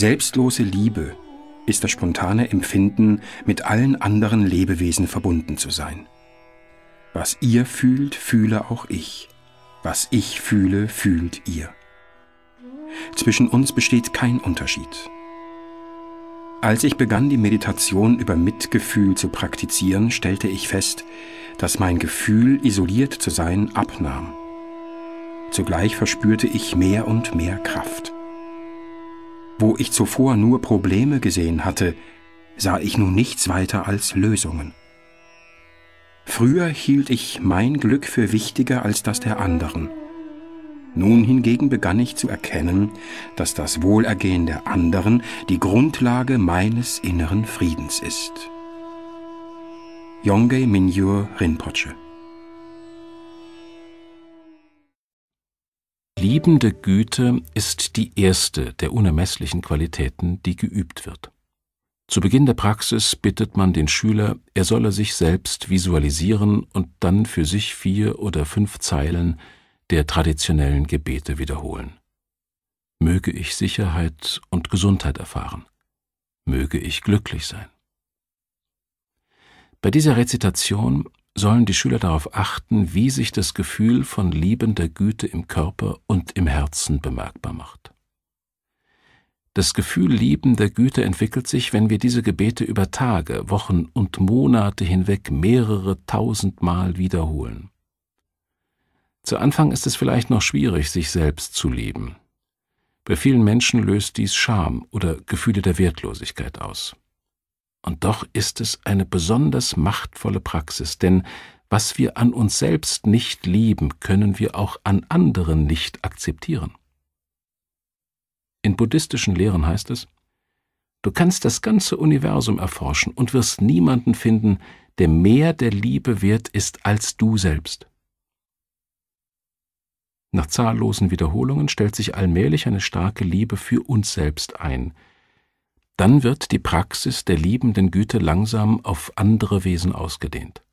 Selbstlose Liebe ist das spontane Empfinden, mit allen anderen Lebewesen verbunden zu sein. Was ihr fühlt, fühle auch ich. Was ich fühle, fühlt ihr. Zwischen uns besteht kein Unterschied. Als ich begann, die Meditation über Mitgefühl zu praktizieren, stellte ich fest, dass mein Gefühl, isoliert zu sein, abnahm. Zugleich verspürte ich mehr und mehr Kraft. Wo ich zuvor nur Probleme gesehen hatte, sah ich nun nichts weiter als Lösungen. Früher hielt ich mein Glück für wichtiger als das der anderen. Nun hingegen begann ich zu erkennen, dass das Wohlergehen der anderen die Grundlage meines inneren Friedens ist. Yonge Minyur Rinpoche Liebende Güte ist die erste der unermesslichen Qualitäten, die geübt wird. Zu Beginn der Praxis bittet man den Schüler, er solle sich selbst visualisieren und dann für sich vier oder fünf Zeilen der traditionellen Gebete wiederholen. Möge ich Sicherheit und Gesundheit erfahren. Möge ich glücklich sein. Bei dieser Rezitation sollen die Schüler darauf achten, wie sich das Gefühl von liebender Güte im Körper und im Herzen bemerkbar macht. Das Gefühl liebender Güte entwickelt sich, wenn wir diese Gebete über Tage, Wochen und Monate hinweg mehrere tausendmal wiederholen. Zu Anfang ist es vielleicht noch schwierig, sich selbst zu lieben. Bei vielen Menschen löst dies Scham oder Gefühle der Wertlosigkeit aus. Und doch ist es eine besonders machtvolle Praxis, denn was wir an uns selbst nicht lieben, können wir auch an anderen nicht akzeptieren. In buddhistischen Lehren heißt es, Du kannst das ganze Universum erforschen und wirst niemanden finden, der mehr der Liebe wert ist als du selbst. Nach zahllosen Wiederholungen stellt sich allmählich eine starke Liebe für uns selbst ein – dann wird die Praxis der liebenden Güte langsam auf andere Wesen ausgedehnt.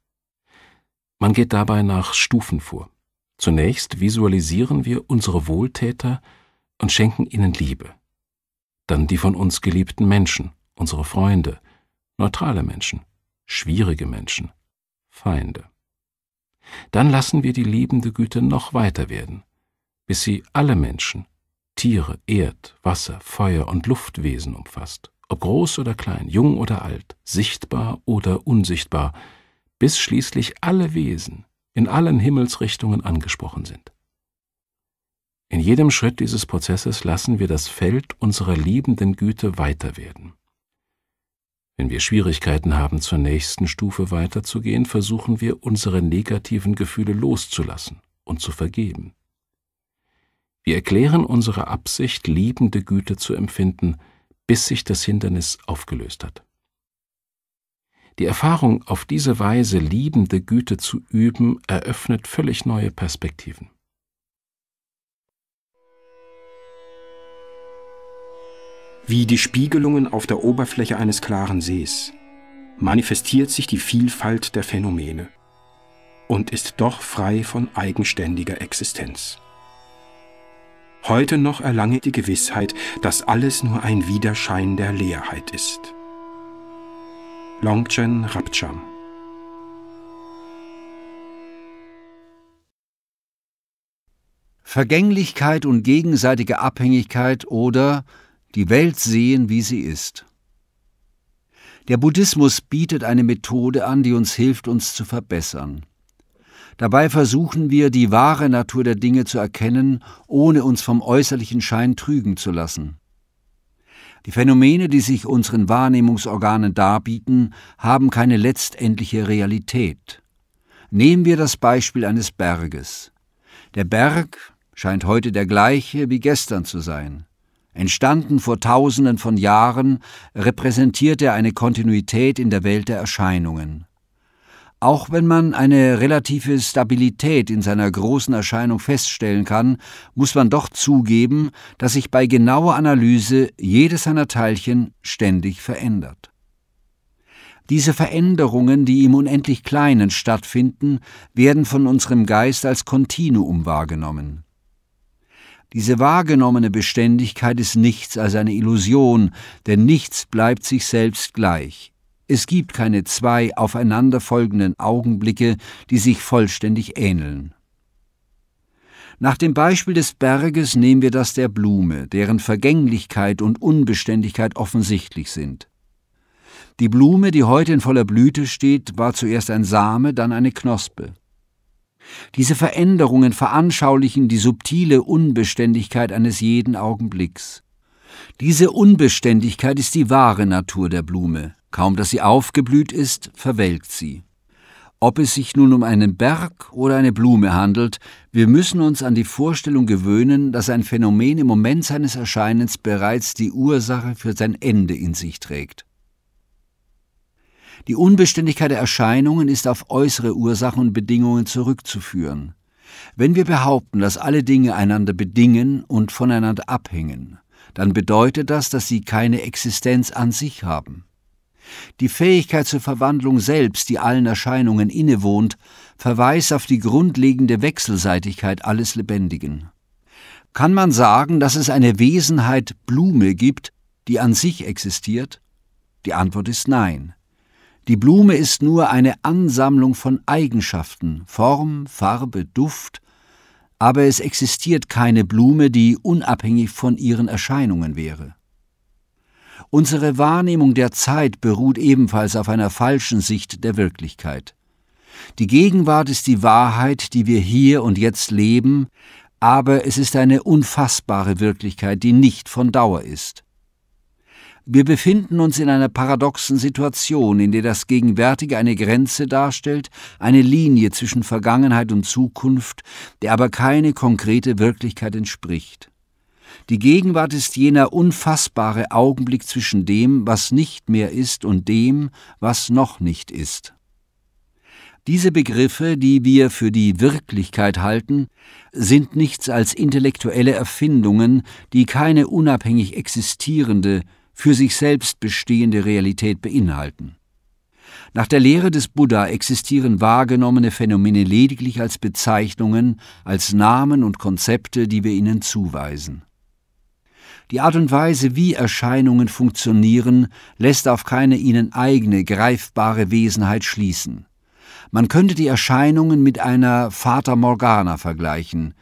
Man geht dabei nach Stufen vor. Zunächst visualisieren wir unsere Wohltäter und schenken ihnen Liebe. Dann die von uns geliebten Menschen, unsere Freunde, neutrale Menschen, schwierige Menschen, Feinde. Dann lassen wir die liebende Güte noch weiter werden, bis sie alle Menschen, Tiere, Erd, Wasser, Feuer und Luftwesen umfasst ob groß oder klein, jung oder alt, sichtbar oder unsichtbar, bis schließlich alle Wesen in allen Himmelsrichtungen angesprochen sind. In jedem Schritt dieses Prozesses lassen wir das Feld unserer liebenden Güte weiter werden. Wenn wir Schwierigkeiten haben, zur nächsten Stufe weiterzugehen, versuchen wir, unsere negativen Gefühle loszulassen und zu vergeben. Wir erklären unsere Absicht, liebende Güte zu empfinden, bis sich das Hindernis aufgelöst hat. Die Erfahrung, auf diese Weise liebende Güte zu üben, eröffnet völlig neue Perspektiven. Wie die Spiegelungen auf der Oberfläche eines klaren Sees manifestiert sich die Vielfalt der Phänomene und ist doch frei von eigenständiger Existenz. Heute noch erlange die Gewissheit, dass alles nur ein Widerschein der Leerheit ist. Longchen Rapcham Vergänglichkeit und gegenseitige Abhängigkeit oder die Welt sehen, wie sie ist. Der Buddhismus bietet eine Methode an, die uns hilft, uns zu verbessern. Dabei versuchen wir, die wahre Natur der Dinge zu erkennen, ohne uns vom äußerlichen Schein trügen zu lassen. Die Phänomene, die sich unseren Wahrnehmungsorganen darbieten, haben keine letztendliche Realität. Nehmen wir das Beispiel eines Berges. Der Berg scheint heute der gleiche wie gestern zu sein. Entstanden vor Tausenden von Jahren, repräsentiert er eine Kontinuität in der Welt der Erscheinungen. Auch wenn man eine relative Stabilität in seiner großen Erscheinung feststellen kann, muss man doch zugeben, dass sich bei genauer Analyse jedes seiner Teilchen ständig verändert. Diese Veränderungen, die im unendlich Kleinen stattfinden, werden von unserem Geist als Kontinuum wahrgenommen. Diese wahrgenommene Beständigkeit ist nichts als eine Illusion, denn nichts bleibt sich selbst gleich, es gibt keine zwei aufeinanderfolgenden Augenblicke, die sich vollständig ähneln. Nach dem Beispiel des Berges nehmen wir das der Blume, deren Vergänglichkeit und Unbeständigkeit offensichtlich sind. Die Blume, die heute in voller Blüte steht, war zuerst ein Same, dann eine Knospe. Diese Veränderungen veranschaulichen die subtile Unbeständigkeit eines jeden Augenblicks. Diese Unbeständigkeit ist die wahre Natur der Blume, Kaum dass sie aufgeblüht ist, verwelkt sie. Ob es sich nun um einen Berg oder eine Blume handelt, wir müssen uns an die Vorstellung gewöhnen, dass ein Phänomen im Moment seines Erscheinens bereits die Ursache für sein Ende in sich trägt. Die Unbeständigkeit der Erscheinungen ist auf äußere Ursachen und Bedingungen zurückzuführen. Wenn wir behaupten, dass alle Dinge einander bedingen und voneinander abhängen, dann bedeutet das, dass sie keine Existenz an sich haben. Die Fähigkeit zur Verwandlung selbst, die allen Erscheinungen innewohnt, verweist auf die grundlegende Wechselseitigkeit alles Lebendigen. Kann man sagen, dass es eine Wesenheit Blume gibt, die an sich existiert? Die Antwort ist nein. Die Blume ist nur eine Ansammlung von Eigenschaften, Form, Farbe, Duft, aber es existiert keine Blume, die unabhängig von ihren Erscheinungen wäre. Unsere Wahrnehmung der Zeit beruht ebenfalls auf einer falschen Sicht der Wirklichkeit. Die Gegenwart ist die Wahrheit, die wir hier und jetzt leben, aber es ist eine unfassbare Wirklichkeit, die nicht von Dauer ist. Wir befinden uns in einer paradoxen Situation, in der das Gegenwärtige eine Grenze darstellt, eine Linie zwischen Vergangenheit und Zukunft, der aber keine konkrete Wirklichkeit entspricht. Die Gegenwart ist jener unfassbare Augenblick zwischen dem, was nicht mehr ist, und dem, was noch nicht ist. Diese Begriffe, die wir für die Wirklichkeit halten, sind nichts als intellektuelle Erfindungen, die keine unabhängig existierende, für sich selbst bestehende Realität beinhalten. Nach der Lehre des Buddha existieren wahrgenommene Phänomene lediglich als Bezeichnungen, als Namen und Konzepte, die wir ihnen zuweisen. Die Art und Weise, wie Erscheinungen funktionieren, lässt auf keine ihnen eigene, greifbare Wesenheit schließen. Man könnte die Erscheinungen mit einer Fata Morgana vergleichen.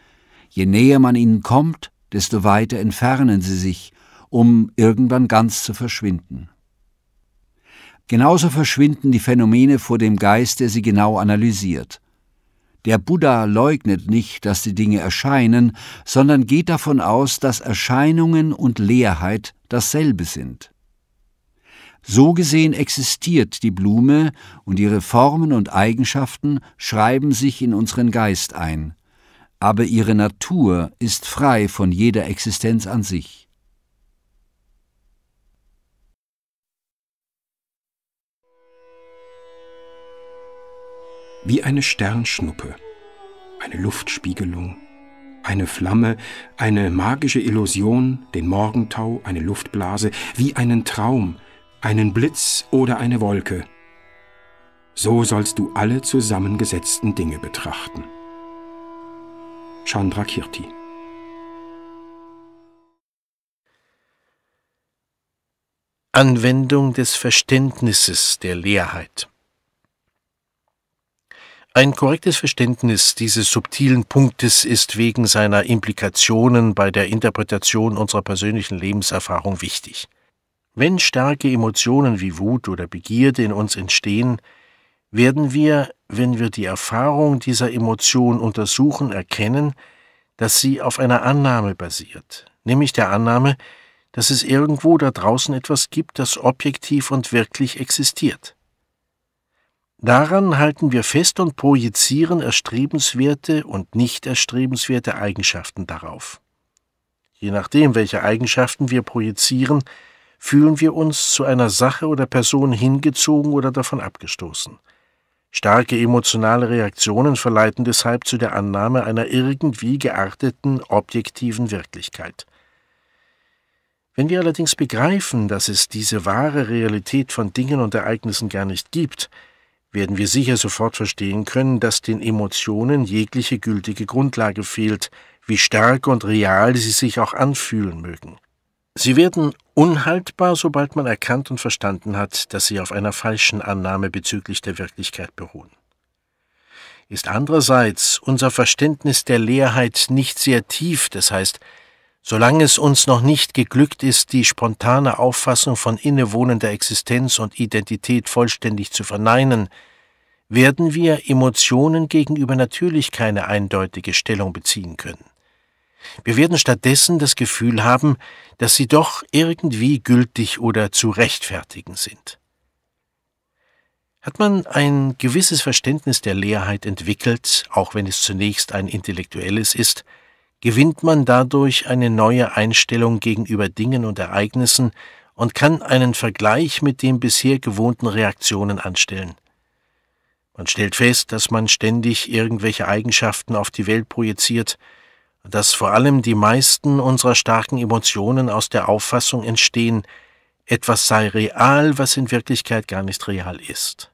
Je näher man ihnen kommt, desto weiter entfernen sie sich, um irgendwann ganz zu verschwinden. Genauso verschwinden die Phänomene vor dem Geist, der sie genau analysiert. Der Buddha leugnet nicht, dass die Dinge erscheinen, sondern geht davon aus, dass Erscheinungen und Leerheit dasselbe sind. So gesehen existiert die Blume und ihre Formen und Eigenschaften schreiben sich in unseren Geist ein, aber ihre Natur ist frei von jeder Existenz an sich. wie eine Sternschnuppe, eine Luftspiegelung, eine Flamme, eine magische Illusion, den Morgentau, eine Luftblase, wie einen Traum, einen Blitz oder eine Wolke. So sollst du alle zusammengesetzten Dinge betrachten. Chandrakirti Anwendung des Verständnisses der Leerheit ein korrektes Verständnis dieses subtilen Punktes ist wegen seiner Implikationen bei der Interpretation unserer persönlichen Lebenserfahrung wichtig. Wenn starke Emotionen wie Wut oder Begierde in uns entstehen, werden wir, wenn wir die Erfahrung dieser Emotion untersuchen, erkennen, dass sie auf einer Annahme basiert, nämlich der Annahme, dass es irgendwo da draußen etwas gibt, das objektiv und wirklich existiert. Daran halten wir fest und projizieren erstrebenswerte und nicht erstrebenswerte Eigenschaften darauf. Je nachdem, welche Eigenschaften wir projizieren, fühlen wir uns zu einer Sache oder Person hingezogen oder davon abgestoßen. Starke emotionale Reaktionen verleiten deshalb zu der Annahme einer irgendwie gearteten, objektiven Wirklichkeit. Wenn wir allerdings begreifen, dass es diese wahre Realität von Dingen und Ereignissen gar nicht gibt, werden wir sicher sofort verstehen können, dass den Emotionen jegliche gültige Grundlage fehlt, wie stark und real sie sich auch anfühlen mögen. Sie werden unhaltbar, sobald man erkannt und verstanden hat, dass sie auf einer falschen Annahme bezüglich der Wirklichkeit beruhen. Ist andererseits unser Verständnis der Leerheit nicht sehr tief, das heißt, Solange es uns noch nicht geglückt ist, die spontane Auffassung von innewohnender Existenz und Identität vollständig zu verneinen, werden wir Emotionen gegenüber natürlich keine eindeutige Stellung beziehen können. Wir werden stattdessen das Gefühl haben, dass sie doch irgendwie gültig oder zu rechtfertigen sind. Hat man ein gewisses Verständnis der Leerheit entwickelt, auch wenn es zunächst ein intellektuelles ist, gewinnt man dadurch eine neue Einstellung gegenüber Dingen und Ereignissen und kann einen Vergleich mit den bisher gewohnten Reaktionen anstellen. Man stellt fest, dass man ständig irgendwelche Eigenschaften auf die Welt projiziert, dass vor allem die meisten unserer starken Emotionen aus der Auffassung entstehen, etwas sei real, was in Wirklichkeit gar nicht real ist.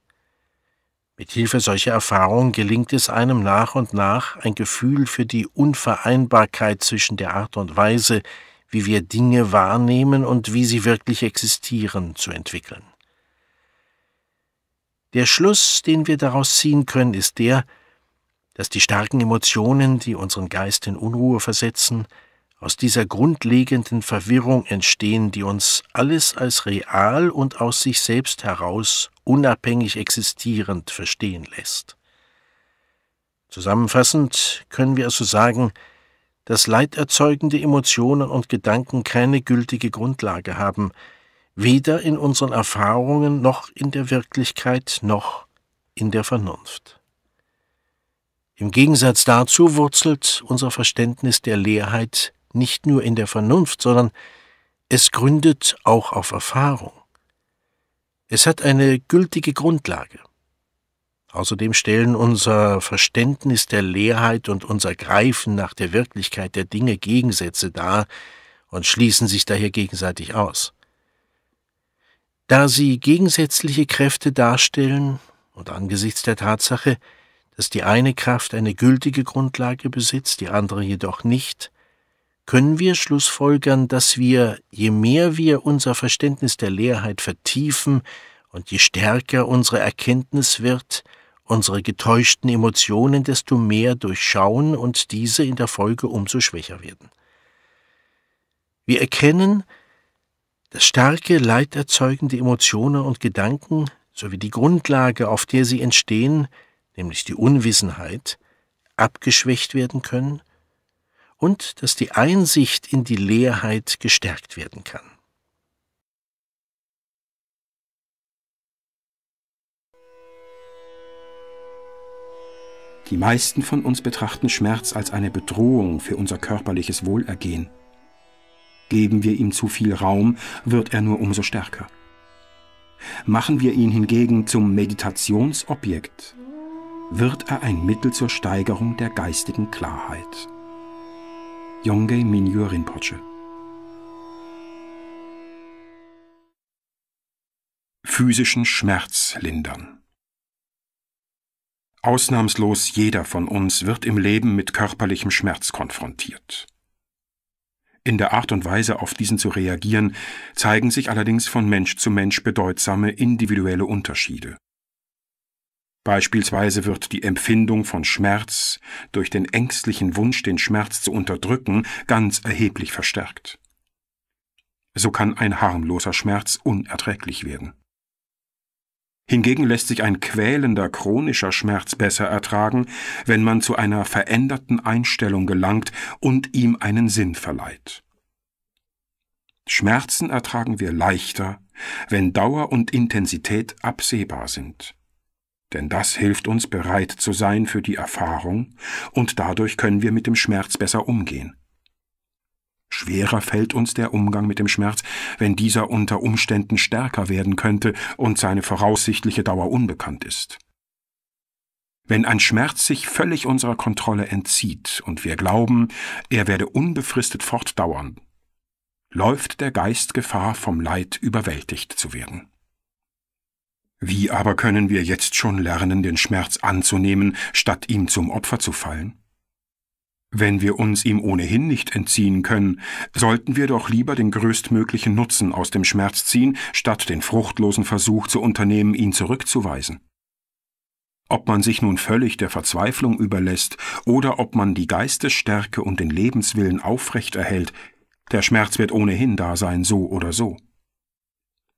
Mit Hilfe solcher Erfahrungen gelingt es einem nach und nach, ein Gefühl für die Unvereinbarkeit zwischen der Art und Weise, wie wir Dinge wahrnehmen und wie sie wirklich existieren, zu entwickeln. Der Schluss, den wir daraus ziehen können, ist der, dass die starken Emotionen, die unseren Geist in Unruhe versetzen, aus dieser grundlegenden Verwirrung entstehen, die uns alles als real und aus sich selbst heraus unabhängig existierend verstehen lässt. Zusammenfassend können wir also sagen, dass leiderzeugende Emotionen und Gedanken keine gültige Grundlage haben, weder in unseren Erfahrungen noch in der Wirklichkeit noch in der Vernunft. Im Gegensatz dazu wurzelt unser Verständnis der Leerheit nicht nur in der Vernunft, sondern es gründet auch auf Erfahrung. Es hat eine gültige Grundlage. Außerdem stellen unser Verständnis der Leerheit und unser Greifen nach der Wirklichkeit der Dinge Gegensätze dar und schließen sich daher gegenseitig aus. Da sie gegensätzliche Kräfte darstellen und angesichts der Tatsache, dass die eine Kraft eine gültige Grundlage besitzt, die andere jedoch nicht, können wir schlussfolgern, dass wir, je mehr wir unser Verständnis der Leerheit vertiefen und je stärker unsere Erkenntnis wird, unsere getäuschten Emotionen desto mehr durchschauen und diese in der Folge umso schwächer werden. Wir erkennen, dass starke, leiderzeugende Emotionen und Gedanken sowie die Grundlage, auf der sie entstehen, nämlich die Unwissenheit, abgeschwächt werden können und dass die Einsicht in die Leerheit gestärkt werden kann. Die meisten von uns betrachten Schmerz als eine Bedrohung für unser körperliches Wohlergehen. Geben wir ihm zu viel Raum, wird er nur umso stärker. Machen wir ihn hingegen zum Meditationsobjekt, wird er ein Mittel zur Steigerung der geistigen Klarheit. Yongge Mingyur Rinpoche. Physischen Schmerz lindern. Ausnahmslos jeder von uns wird im Leben mit körperlichem Schmerz konfrontiert. In der Art und Weise, auf diesen zu reagieren, zeigen sich allerdings von Mensch zu Mensch bedeutsame individuelle Unterschiede. Beispielsweise wird die Empfindung von Schmerz durch den ängstlichen Wunsch, den Schmerz zu unterdrücken, ganz erheblich verstärkt. So kann ein harmloser Schmerz unerträglich werden. Hingegen lässt sich ein quälender chronischer Schmerz besser ertragen, wenn man zu einer veränderten Einstellung gelangt und ihm einen Sinn verleiht. Schmerzen ertragen wir leichter, wenn Dauer und Intensität absehbar sind denn das hilft uns bereit zu sein für die Erfahrung, und dadurch können wir mit dem Schmerz besser umgehen. Schwerer fällt uns der Umgang mit dem Schmerz, wenn dieser unter Umständen stärker werden könnte und seine voraussichtliche Dauer unbekannt ist. Wenn ein Schmerz sich völlig unserer Kontrolle entzieht und wir glauben, er werde unbefristet fortdauern, läuft der Geist Gefahr, vom Leid überwältigt zu werden. Wie aber können wir jetzt schon lernen, den Schmerz anzunehmen, statt ihm zum Opfer zu fallen? Wenn wir uns ihm ohnehin nicht entziehen können, sollten wir doch lieber den größtmöglichen Nutzen aus dem Schmerz ziehen, statt den fruchtlosen Versuch zu unternehmen, ihn zurückzuweisen. Ob man sich nun völlig der Verzweiflung überlässt oder ob man die Geistesstärke und den Lebenswillen aufrecht erhält, der Schmerz wird ohnehin da sein, so oder so.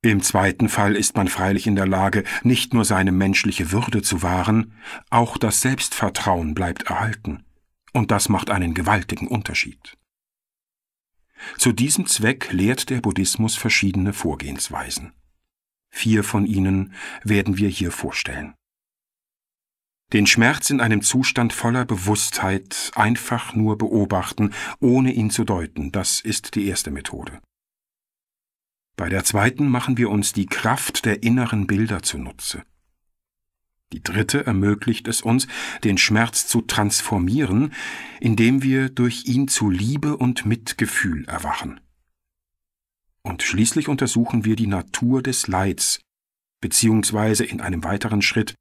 Im zweiten Fall ist man freilich in der Lage, nicht nur seine menschliche Würde zu wahren, auch das Selbstvertrauen bleibt erhalten, und das macht einen gewaltigen Unterschied. Zu diesem Zweck lehrt der Buddhismus verschiedene Vorgehensweisen. Vier von ihnen werden wir hier vorstellen. Den Schmerz in einem Zustand voller Bewusstheit einfach nur beobachten, ohne ihn zu deuten, das ist die erste Methode. Bei der zweiten machen wir uns die Kraft der inneren Bilder zunutze. Die dritte ermöglicht es uns, den Schmerz zu transformieren, indem wir durch ihn zu Liebe und Mitgefühl erwachen. Und schließlich untersuchen wir die Natur des Leids, beziehungsweise in einem weiteren Schritt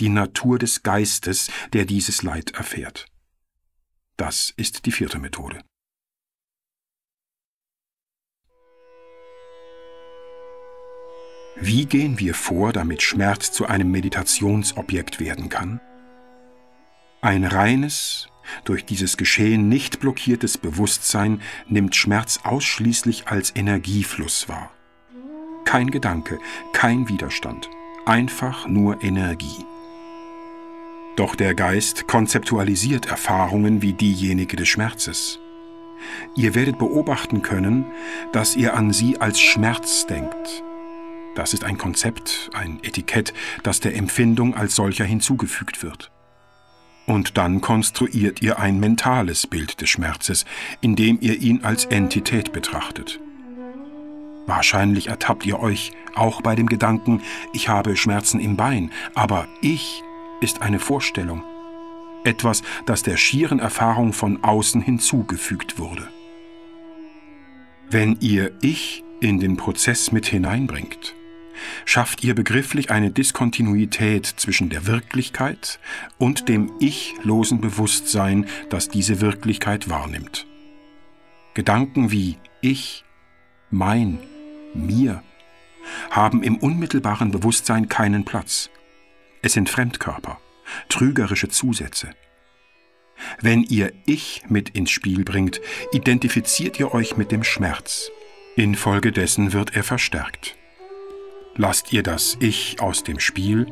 die Natur des Geistes, der dieses Leid erfährt. Das ist die vierte Methode. Wie gehen wir vor, damit Schmerz zu einem Meditationsobjekt werden kann? Ein reines, durch dieses Geschehen nicht blockiertes Bewusstsein nimmt Schmerz ausschließlich als Energiefluss wahr. Kein Gedanke, kein Widerstand, einfach nur Energie. Doch der Geist konzeptualisiert Erfahrungen wie diejenige des Schmerzes. Ihr werdet beobachten können, dass ihr an sie als Schmerz denkt das ist ein Konzept, ein Etikett, das der Empfindung als solcher hinzugefügt wird. Und dann konstruiert ihr ein mentales Bild des Schmerzes, indem ihr ihn als Entität betrachtet. Wahrscheinlich ertappt ihr euch auch bei dem Gedanken, ich habe Schmerzen im Bein, aber ich ist eine Vorstellung. Etwas, das der schieren Erfahrung von außen hinzugefügt wurde. Wenn ihr Ich in den Prozess mit hineinbringt, schafft ihr begrifflich eine Diskontinuität zwischen der Wirklichkeit und dem ichlosen Bewusstsein, das diese Wirklichkeit wahrnimmt. Gedanken wie ich, mein, mir haben im unmittelbaren Bewusstsein keinen Platz. Es sind Fremdkörper, trügerische Zusätze. Wenn ihr Ich mit ins Spiel bringt, identifiziert ihr euch mit dem Schmerz. Infolgedessen wird er verstärkt. Lasst ihr das Ich aus dem Spiel,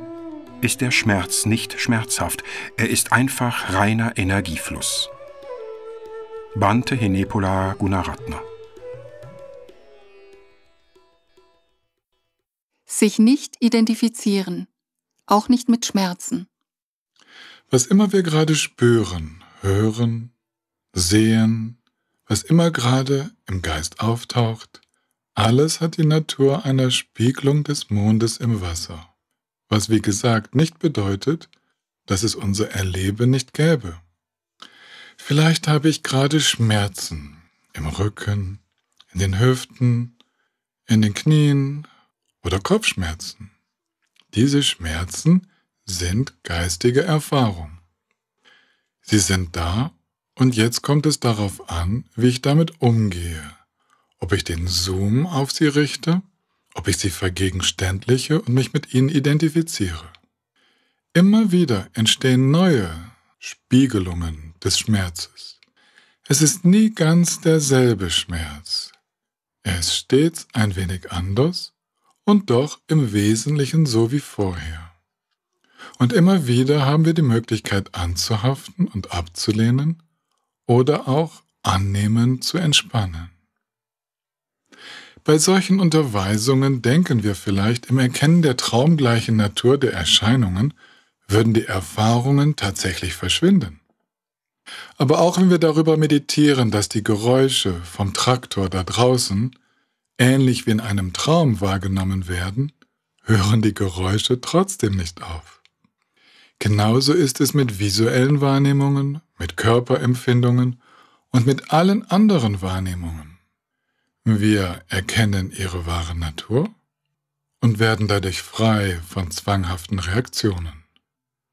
ist der Schmerz nicht schmerzhaft, er ist einfach reiner Energiefluss. Bante Hinepola Gunaratna Sich nicht identifizieren, auch nicht mit Schmerzen. Was immer wir gerade spüren, hören, sehen, was immer gerade im Geist auftaucht, alles hat die Natur einer Spiegelung des Mondes im Wasser, was wie gesagt nicht bedeutet, dass es unser Erleben nicht gäbe. Vielleicht habe ich gerade Schmerzen im Rücken, in den Hüften, in den Knien oder Kopfschmerzen. Diese Schmerzen sind geistige Erfahrung. Sie sind da und jetzt kommt es darauf an, wie ich damit umgehe ob ich den Zoom auf sie richte, ob ich sie vergegenständliche und mich mit ihnen identifiziere. Immer wieder entstehen neue Spiegelungen des Schmerzes. Es ist nie ganz derselbe Schmerz. Er ist stets ein wenig anders und doch im Wesentlichen so wie vorher. Und immer wieder haben wir die Möglichkeit anzuhaften und abzulehnen oder auch annehmen zu entspannen. Bei solchen Unterweisungen denken wir vielleicht, im Erkennen der traumgleichen Natur der Erscheinungen würden die Erfahrungen tatsächlich verschwinden. Aber auch wenn wir darüber meditieren, dass die Geräusche vom Traktor da draußen ähnlich wie in einem Traum wahrgenommen werden, hören die Geräusche trotzdem nicht auf. Genauso ist es mit visuellen Wahrnehmungen, mit Körperempfindungen und mit allen anderen Wahrnehmungen. Wir erkennen ihre wahre Natur und werden dadurch frei von zwanghaften Reaktionen.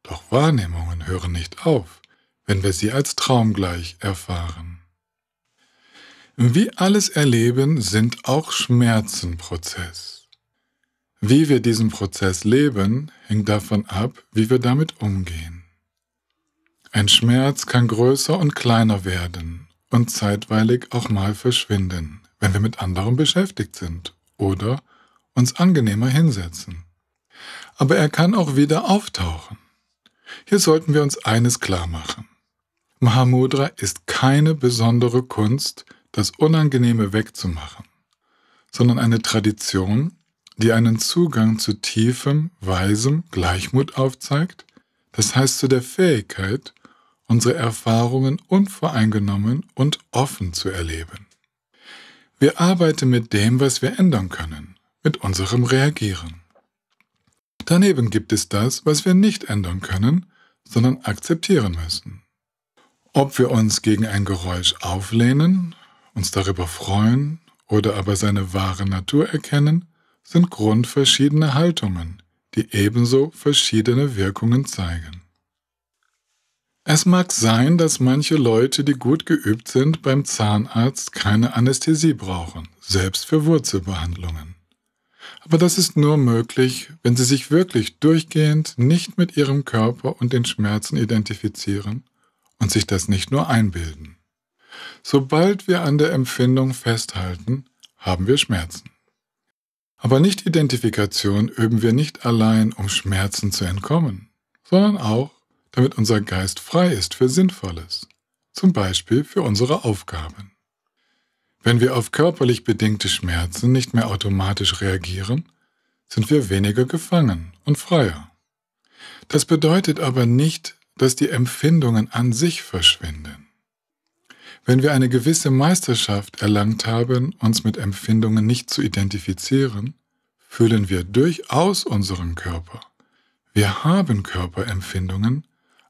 Doch Wahrnehmungen hören nicht auf, wenn wir sie als traumgleich erfahren. Wie alles Erleben sind auch Schmerzen Prozess. Wie wir diesen Prozess leben, hängt davon ab, wie wir damit umgehen. Ein Schmerz kann größer und kleiner werden und zeitweilig auch mal verschwinden wenn wir mit anderem beschäftigt sind oder uns angenehmer hinsetzen. Aber er kann auch wieder auftauchen. Hier sollten wir uns eines klar machen. Mahamudra ist keine besondere Kunst, das Unangenehme wegzumachen, sondern eine Tradition, die einen Zugang zu tiefem, weisem Gleichmut aufzeigt, das heißt zu der Fähigkeit, unsere Erfahrungen unvoreingenommen und offen zu erleben. Wir arbeiten mit dem, was wir ändern können, mit unserem Reagieren. Daneben gibt es das, was wir nicht ändern können, sondern akzeptieren müssen. Ob wir uns gegen ein Geräusch auflehnen, uns darüber freuen oder aber seine wahre Natur erkennen, sind grundverschiedene Haltungen, die ebenso verschiedene Wirkungen zeigen. Es mag sein, dass manche Leute, die gut geübt sind, beim Zahnarzt keine Anästhesie brauchen, selbst für Wurzelbehandlungen. Aber das ist nur möglich, wenn sie sich wirklich durchgehend nicht mit ihrem Körper und den Schmerzen identifizieren und sich das nicht nur einbilden. Sobald wir an der Empfindung festhalten, haben wir Schmerzen. Aber nicht Identifikation üben wir nicht allein, um Schmerzen zu entkommen, sondern auch, damit unser Geist frei ist für Sinnvolles, zum Beispiel für unsere Aufgaben. Wenn wir auf körperlich bedingte Schmerzen nicht mehr automatisch reagieren, sind wir weniger gefangen und freier. Das bedeutet aber nicht, dass die Empfindungen an sich verschwinden. Wenn wir eine gewisse Meisterschaft erlangt haben, uns mit Empfindungen nicht zu identifizieren, fühlen wir durchaus unseren Körper. Wir haben Körperempfindungen,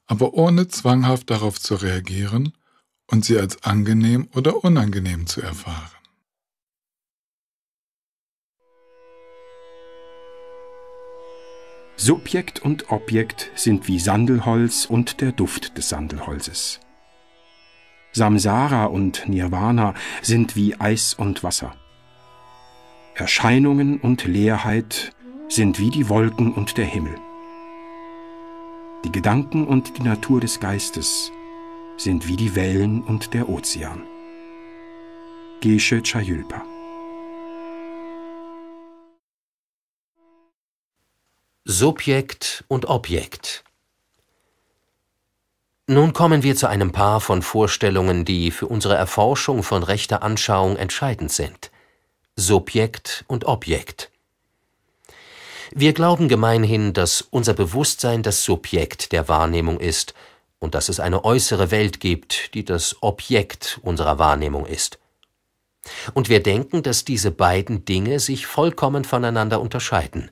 aber ohne zwanghaft darauf zu reagieren und sie als angenehm oder unangenehm zu erfahren. Subjekt und Objekt sind wie Sandelholz und der Duft des Sandelholzes. Samsara und Nirvana sind wie Eis und Wasser. Erscheinungen und Leerheit sind wie die Wolken und der Himmel. Die Gedanken und die Natur des Geistes sind wie die Wellen und der Ozean. Gesche Chayulpa Subjekt und Objekt nun kommen wir zu einem Paar von Vorstellungen, die für unsere Erforschung von rechter Anschauung entscheidend sind. Subjekt und Objekt. Wir glauben gemeinhin, dass unser Bewusstsein das Subjekt der Wahrnehmung ist und dass es eine äußere Welt gibt, die das Objekt unserer Wahrnehmung ist. Und wir denken, dass diese beiden Dinge sich vollkommen voneinander unterscheiden.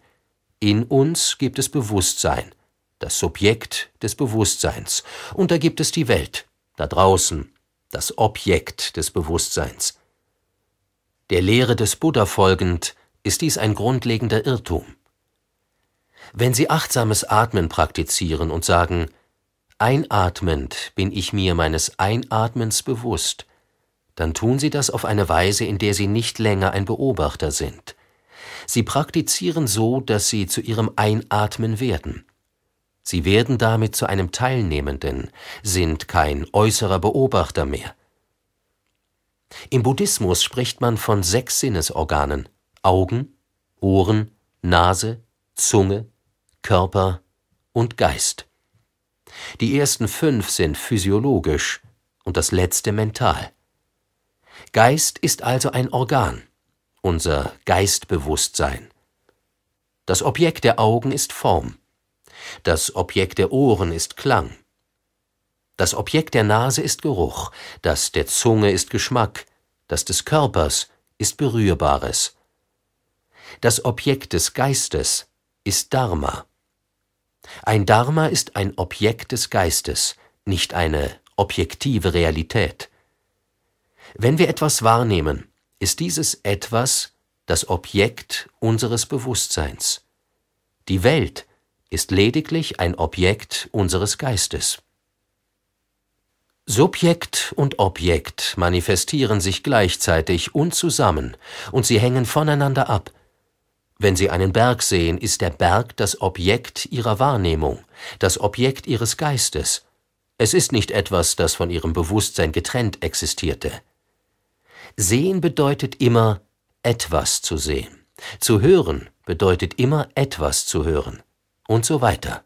In uns gibt es Bewusstsein, das Subjekt des Bewusstseins, und da gibt es die Welt, da draußen, das Objekt des Bewusstseins. Der Lehre des Buddha folgend ist dies ein grundlegender Irrtum. Wenn Sie achtsames Atmen praktizieren und sagen, Einatmend bin ich mir meines Einatmens bewusst, dann tun Sie das auf eine Weise, in der Sie nicht länger ein Beobachter sind. Sie praktizieren so, dass Sie zu Ihrem Einatmen werden. Sie werden damit zu einem Teilnehmenden, sind kein äußerer Beobachter mehr. Im Buddhismus spricht man von sechs Sinnesorganen Augen, Ohren, Nase, Zunge, Körper und Geist. Die ersten fünf sind physiologisch und das letzte mental. Geist ist also ein Organ, unser Geistbewusstsein. Das Objekt der Augen ist Form. Das Objekt der Ohren ist Klang. Das Objekt der Nase ist Geruch, das der Zunge ist Geschmack, das des Körpers ist Berührbares. Das Objekt des Geistes ist Dharma. Ein Dharma ist ein Objekt des Geistes, nicht eine objektive Realität. Wenn wir etwas wahrnehmen, ist dieses etwas das Objekt unseres Bewusstseins. Die Welt ist lediglich ein Objekt unseres Geistes. Subjekt und Objekt manifestieren sich gleichzeitig und zusammen, und sie hängen voneinander ab, wenn Sie einen Berg sehen, ist der Berg das Objekt Ihrer Wahrnehmung, das Objekt Ihres Geistes. Es ist nicht etwas, das von Ihrem Bewusstsein getrennt existierte. Sehen bedeutet immer, etwas zu sehen. Zu hören bedeutet immer, etwas zu hören. Und so weiter.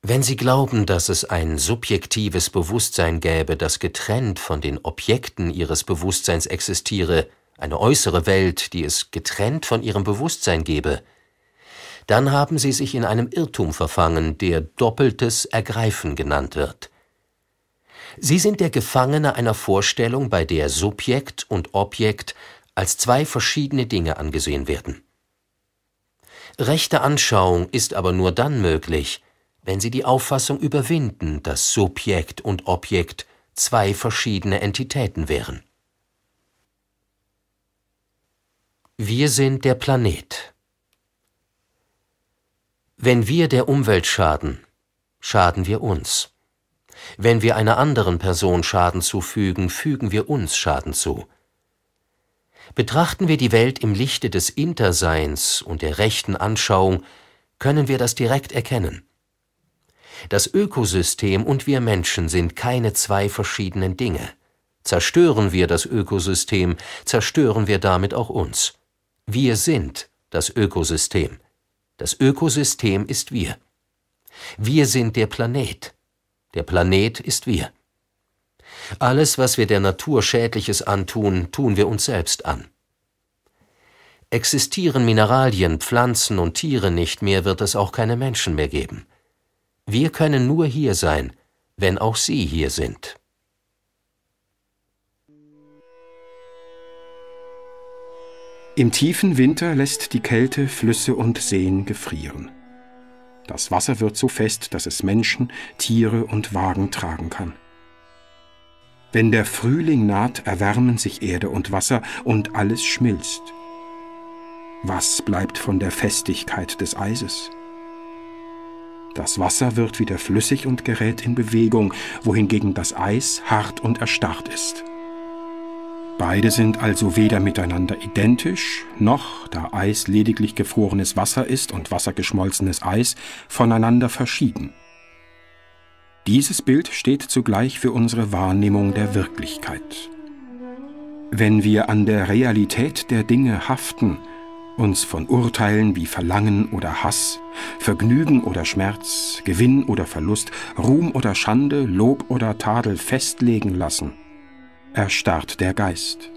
Wenn Sie glauben, dass es ein subjektives Bewusstsein gäbe, das getrennt von den Objekten Ihres Bewusstseins existiere, eine äußere Welt, die es getrennt von ihrem Bewusstsein gebe, dann haben sie sich in einem Irrtum verfangen, der doppeltes Ergreifen genannt wird. Sie sind der Gefangene einer Vorstellung, bei der Subjekt und Objekt als zwei verschiedene Dinge angesehen werden. Rechte Anschauung ist aber nur dann möglich, wenn sie die Auffassung überwinden, dass Subjekt und Objekt zwei verschiedene Entitäten wären. Wir sind der Planet. Wenn wir der Umwelt schaden, schaden wir uns. Wenn wir einer anderen Person Schaden zufügen, fügen wir uns Schaden zu. Betrachten wir die Welt im Lichte des Interseins und der rechten Anschauung, können wir das direkt erkennen. Das Ökosystem und wir Menschen sind keine zwei verschiedenen Dinge. Zerstören wir das Ökosystem, zerstören wir damit auch uns. Wir sind das Ökosystem. Das Ökosystem ist wir. Wir sind der Planet. Der Planet ist wir. Alles, was wir der Natur Schädliches antun, tun wir uns selbst an. Existieren Mineralien, Pflanzen und Tiere nicht mehr, wird es auch keine Menschen mehr geben. Wir können nur hier sein, wenn auch sie hier sind. Im tiefen Winter lässt die Kälte Flüsse und Seen gefrieren. Das Wasser wird so fest, dass es Menschen, Tiere und Wagen tragen kann. Wenn der Frühling naht, erwärmen sich Erde und Wasser und alles schmilzt. Was bleibt von der Festigkeit des Eises? Das Wasser wird wieder flüssig und gerät in Bewegung, wohingegen das Eis hart und erstarrt ist. Beide sind also weder miteinander identisch, noch, da Eis lediglich gefrorenes Wasser ist und Wasser geschmolzenes Eis, voneinander verschieden. Dieses Bild steht zugleich für unsere Wahrnehmung der Wirklichkeit. Wenn wir an der Realität der Dinge haften, uns von Urteilen wie Verlangen oder Hass, Vergnügen oder Schmerz, Gewinn oder Verlust, Ruhm oder Schande, Lob oder Tadel festlegen lassen, erstarrt der Geist.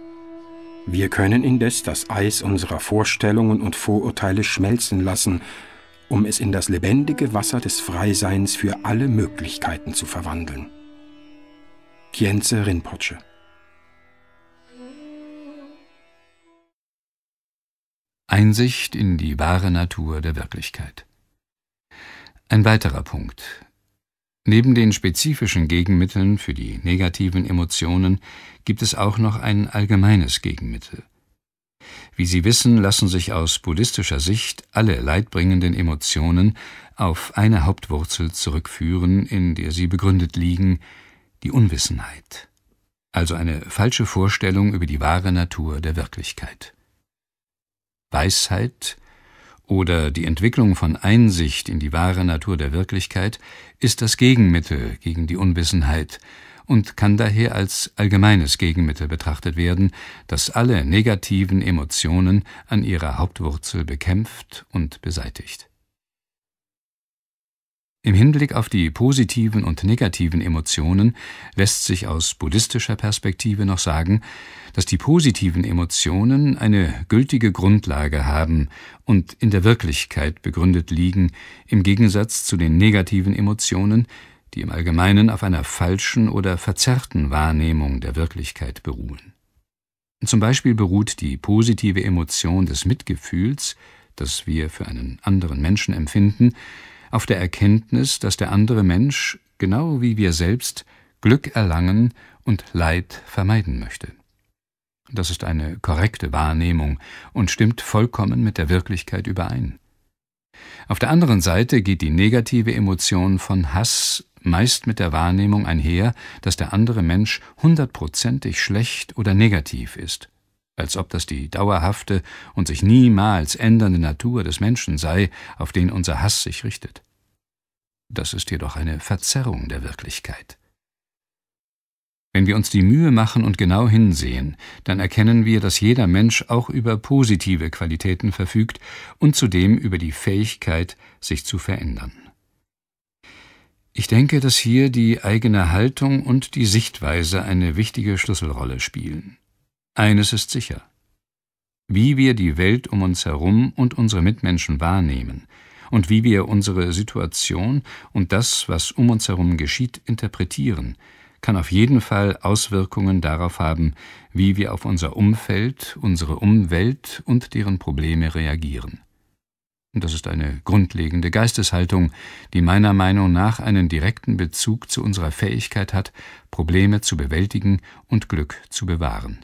Wir können indes das Eis unserer Vorstellungen und Vorurteile schmelzen lassen, um es in das lebendige Wasser des Freiseins für alle Möglichkeiten zu verwandeln. Kienze Rinpoche Einsicht in die wahre Natur der Wirklichkeit. Ein weiterer Punkt, Neben den spezifischen Gegenmitteln für die negativen Emotionen gibt es auch noch ein allgemeines Gegenmittel. Wie Sie wissen, lassen sich aus buddhistischer Sicht alle leidbringenden Emotionen auf eine Hauptwurzel zurückführen, in der sie begründet liegen, die Unwissenheit, also eine falsche Vorstellung über die wahre Natur der Wirklichkeit. Weisheit oder die Entwicklung von Einsicht in die wahre Natur der Wirklichkeit ist das Gegenmittel gegen die Unwissenheit und kann daher als allgemeines Gegenmittel betrachtet werden, das alle negativen Emotionen an ihrer Hauptwurzel bekämpft und beseitigt im Hinblick auf die positiven und negativen Emotionen lässt sich aus buddhistischer Perspektive noch sagen, dass die positiven Emotionen eine gültige Grundlage haben und in der Wirklichkeit begründet liegen, im Gegensatz zu den negativen Emotionen, die im Allgemeinen auf einer falschen oder verzerrten Wahrnehmung der Wirklichkeit beruhen. Zum Beispiel beruht die positive Emotion des Mitgefühls, das wir für einen anderen Menschen empfinden, auf der Erkenntnis, dass der andere Mensch, genau wie wir selbst, Glück erlangen und Leid vermeiden möchte. Das ist eine korrekte Wahrnehmung und stimmt vollkommen mit der Wirklichkeit überein. Auf der anderen Seite geht die negative Emotion von Hass meist mit der Wahrnehmung einher, dass der andere Mensch hundertprozentig schlecht oder negativ ist als ob das die dauerhafte und sich niemals ändernde Natur des Menschen sei, auf den unser Hass sich richtet. Das ist jedoch eine Verzerrung der Wirklichkeit. Wenn wir uns die Mühe machen und genau hinsehen, dann erkennen wir, dass jeder Mensch auch über positive Qualitäten verfügt und zudem über die Fähigkeit, sich zu verändern. Ich denke, dass hier die eigene Haltung und die Sichtweise eine wichtige Schlüsselrolle spielen. Eines ist sicher. Wie wir die Welt um uns herum und unsere Mitmenschen wahrnehmen und wie wir unsere Situation und das, was um uns herum geschieht, interpretieren, kann auf jeden Fall Auswirkungen darauf haben, wie wir auf unser Umfeld, unsere Umwelt und deren Probleme reagieren. Und das ist eine grundlegende Geisteshaltung, die meiner Meinung nach einen direkten Bezug zu unserer Fähigkeit hat, Probleme zu bewältigen und Glück zu bewahren.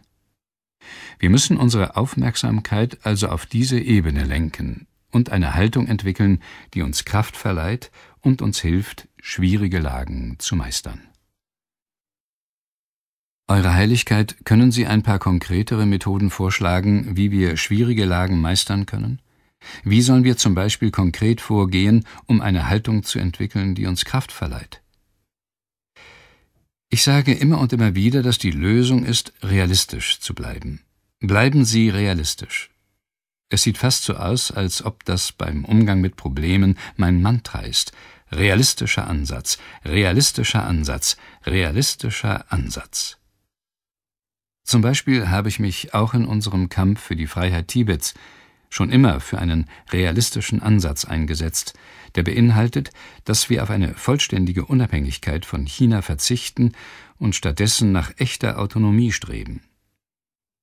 Wir müssen unsere Aufmerksamkeit also auf diese Ebene lenken und eine Haltung entwickeln, die uns Kraft verleiht und uns hilft, schwierige Lagen zu meistern. Eure Heiligkeit, können Sie ein paar konkretere Methoden vorschlagen, wie wir schwierige Lagen meistern können? Wie sollen wir zum Beispiel konkret vorgehen, um eine Haltung zu entwickeln, die uns Kraft verleiht? Ich sage immer und immer wieder, dass die Lösung ist, realistisch zu bleiben. Bleiben Sie realistisch. Es sieht fast so aus, als ob das beim Umgang mit Problemen mein Mantra ist. Realistischer Ansatz, realistischer Ansatz, realistischer Ansatz. Zum Beispiel habe ich mich auch in unserem Kampf für die Freiheit Tibets schon immer für einen realistischen Ansatz eingesetzt, der beinhaltet, dass wir auf eine vollständige Unabhängigkeit von China verzichten und stattdessen nach echter Autonomie streben.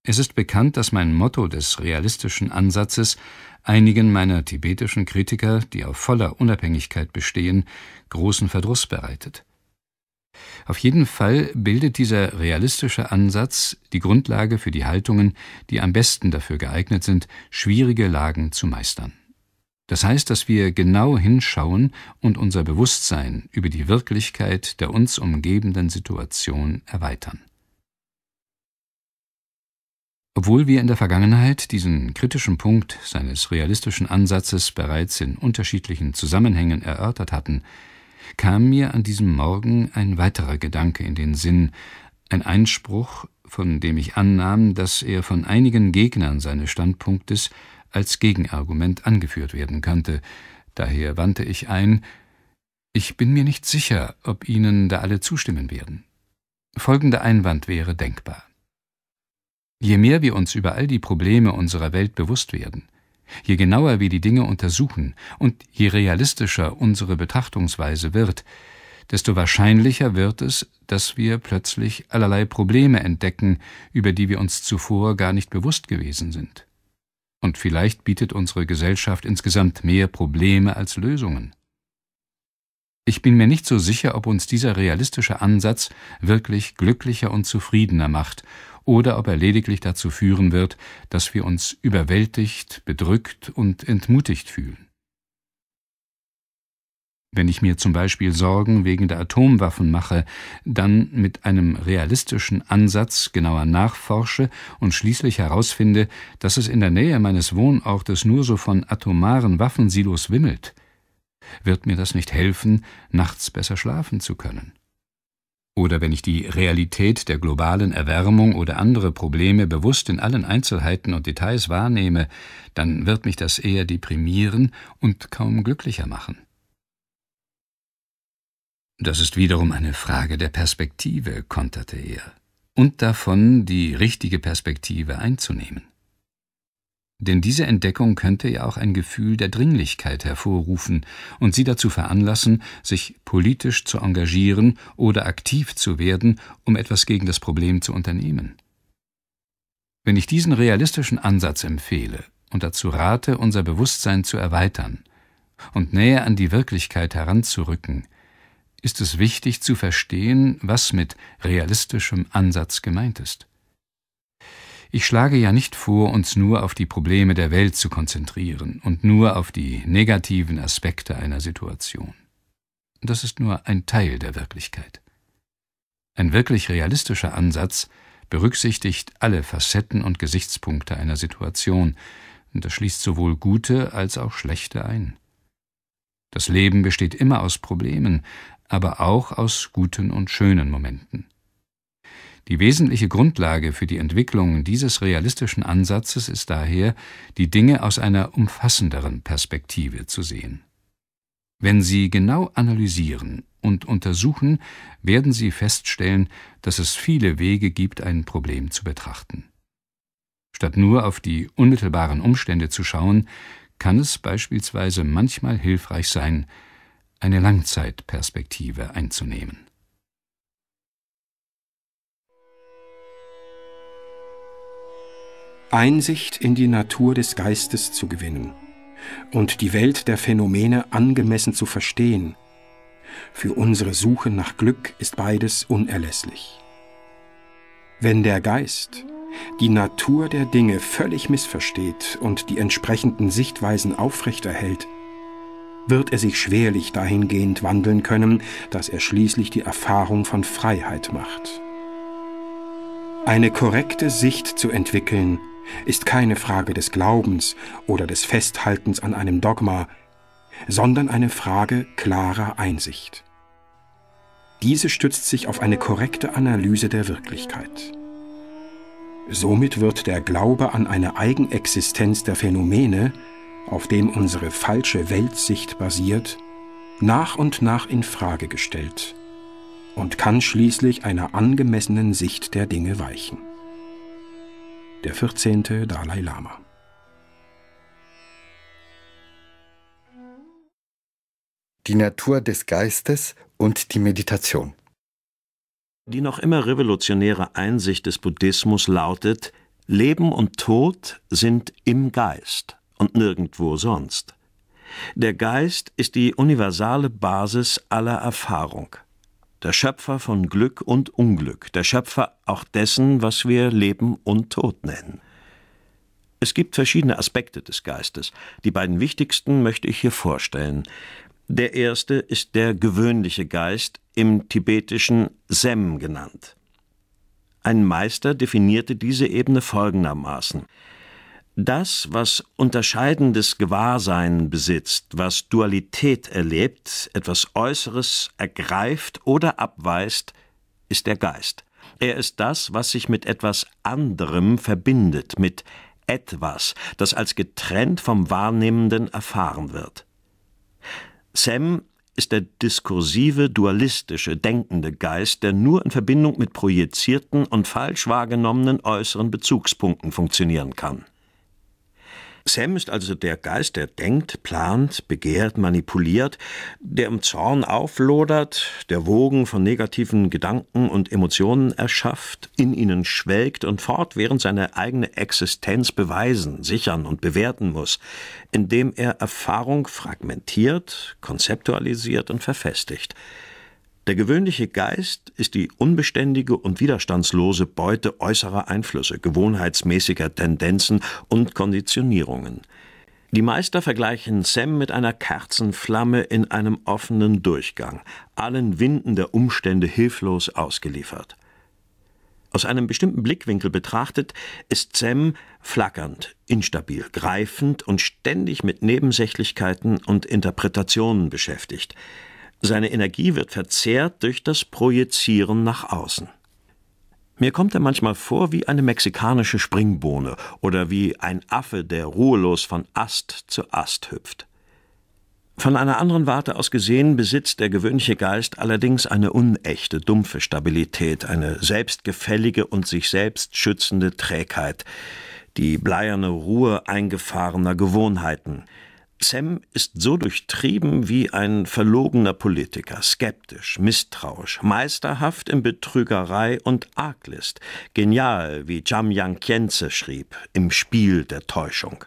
Es ist bekannt, dass mein Motto des realistischen Ansatzes einigen meiner tibetischen Kritiker, die auf voller Unabhängigkeit bestehen, großen Verdruss bereitet. Auf jeden Fall bildet dieser realistische Ansatz die Grundlage für die Haltungen, die am besten dafür geeignet sind, schwierige Lagen zu meistern. Das heißt, dass wir genau hinschauen und unser Bewusstsein über die Wirklichkeit der uns umgebenden Situation erweitern. Obwohl wir in der Vergangenheit diesen kritischen Punkt seines realistischen Ansatzes bereits in unterschiedlichen Zusammenhängen erörtert hatten, kam mir an diesem Morgen ein weiterer Gedanke in den Sinn, ein Einspruch, von dem ich annahm, dass er von einigen Gegnern seines Standpunktes als Gegenargument angeführt werden könnte. Daher wandte ich ein, ich bin mir nicht sicher, ob Ihnen da alle zustimmen werden. Folgender Einwand wäre denkbar. Je mehr wir uns über all die Probleme unserer Welt bewusst werden, je genauer wir die Dinge untersuchen und je realistischer unsere Betrachtungsweise wird, desto wahrscheinlicher wird es, dass wir plötzlich allerlei Probleme entdecken, über die wir uns zuvor gar nicht bewusst gewesen sind. Und vielleicht bietet unsere Gesellschaft insgesamt mehr Probleme als Lösungen. Ich bin mir nicht so sicher, ob uns dieser realistische Ansatz wirklich glücklicher und zufriedener macht oder ob er lediglich dazu führen wird, dass wir uns überwältigt, bedrückt und entmutigt fühlen. Wenn ich mir zum Beispiel Sorgen wegen der Atomwaffen mache, dann mit einem realistischen Ansatz genauer nachforsche und schließlich herausfinde, dass es in der Nähe meines Wohnortes nur so von atomaren Waffensilos wimmelt, wird mir das nicht helfen, nachts besser schlafen zu können. Oder wenn ich die Realität der globalen Erwärmung oder andere Probleme bewusst in allen Einzelheiten und Details wahrnehme, dann wird mich das eher deprimieren und kaum glücklicher machen. Das ist wiederum eine Frage der Perspektive, konterte er, und davon, die richtige Perspektive einzunehmen. Denn diese Entdeckung könnte ja auch ein Gefühl der Dringlichkeit hervorrufen und sie dazu veranlassen, sich politisch zu engagieren oder aktiv zu werden, um etwas gegen das Problem zu unternehmen. Wenn ich diesen realistischen Ansatz empfehle und dazu rate, unser Bewusstsein zu erweitern und näher an die Wirklichkeit heranzurücken, ist es wichtig zu verstehen, was mit realistischem Ansatz gemeint ist. Ich schlage ja nicht vor, uns nur auf die Probleme der Welt zu konzentrieren und nur auf die negativen Aspekte einer Situation. Das ist nur ein Teil der Wirklichkeit. Ein wirklich realistischer Ansatz berücksichtigt alle Facetten und Gesichtspunkte einer Situation, und das schließt sowohl gute als auch schlechte ein. Das Leben besteht immer aus Problemen, aber auch aus guten und schönen Momenten. Die wesentliche Grundlage für die Entwicklung dieses realistischen Ansatzes ist daher, die Dinge aus einer umfassenderen Perspektive zu sehen. Wenn Sie genau analysieren und untersuchen, werden Sie feststellen, dass es viele Wege gibt, ein Problem zu betrachten. Statt nur auf die unmittelbaren Umstände zu schauen, kann es beispielsweise manchmal hilfreich sein, eine Langzeitperspektive einzunehmen. Einsicht in die Natur des Geistes zu gewinnen und die Welt der Phänomene angemessen zu verstehen. Für unsere Suche nach Glück ist beides unerlässlich. Wenn der Geist die Natur der Dinge völlig missversteht und die entsprechenden Sichtweisen aufrechterhält, wird er sich schwerlich dahingehend wandeln können, dass er schließlich die Erfahrung von Freiheit macht. Eine korrekte Sicht zu entwickeln, ist keine Frage des Glaubens oder des Festhaltens an einem Dogma, sondern eine Frage klarer Einsicht. Diese stützt sich auf eine korrekte Analyse der Wirklichkeit. Somit wird der Glaube an eine Eigenexistenz der Phänomene auf dem unsere falsche Weltsicht basiert, nach und nach in Frage gestellt und kann schließlich einer angemessenen Sicht der Dinge weichen. Der 14. Dalai Lama Die Natur des Geistes und die Meditation Die noch immer revolutionäre Einsicht des Buddhismus lautet, Leben und Tod sind im Geist und nirgendwo sonst. Der Geist ist die universale Basis aller Erfahrung. Der Schöpfer von Glück und Unglück, der Schöpfer auch dessen, was wir Leben und Tod nennen. Es gibt verschiedene Aspekte des Geistes. Die beiden wichtigsten möchte ich hier vorstellen. Der erste ist der gewöhnliche Geist, im tibetischen Sem genannt. Ein Meister definierte diese Ebene folgendermaßen. Das, was unterscheidendes Gewahrsein besitzt, was Dualität erlebt, etwas Äußeres ergreift oder abweist, ist der Geist. Er ist das, was sich mit etwas anderem verbindet, mit etwas, das als getrennt vom Wahrnehmenden erfahren wird. Sam ist der diskursive, dualistische, denkende Geist, der nur in Verbindung mit projizierten und falsch wahrgenommenen äußeren Bezugspunkten funktionieren kann. Sam ist also der Geist, der denkt, plant, begehrt, manipuliert, der im Zorn auflodert, der Wogen von negativen Gedanken und Emotionen erschafft, in ihnen schwelgt und fortwährend seine eigene Existenz beweisen, sichern und bewerten muss, indem er Erfahrung fragmentiert, konzeptualisiert und verfestigt. Der gewöhnliche Geist ist die unbeständige und widerstandslose Beute äußerer Einflüsse, gewohnheitsmäßiger Tendenzen und Konditionierungen. Die Meister vergleichen Sam mit einer Kerzenflamme in einem offenen Durchgang, allen Winden der Umstände hilflos ausgeliefert. Aus einem bestimmten Blickwinkel betrachtet ist Sam flackernd, instabil, greifend und ständig mit Nebensächlichkeiten und Interpretationen beschäftigt. Seine Energie wird verzehrt durch das Projizieren nach außen. Mir kommt er manchmal vor wie eine mexikanische Springbohne oder wie ein Affe, der ruhelos von Ast zu Ast hüpft. Von einer anderen Warte aus gesehen besitzt der gewöhnliche Geist allerdings eine unechte, dumpfe Stabilität, eine selbstgefällige und sich selbst schützende Trägheit, die bleierne Ruhe eingefahrener Gewohnheiten, Sam ist so durchtrieben wie ein verlogener Politiker, skeptisch, misstrauisch, meisterhaft in Betrügerei und Arglist, genial, wie Jam Yang Kienze schrieb, im Spiel der Täuschung.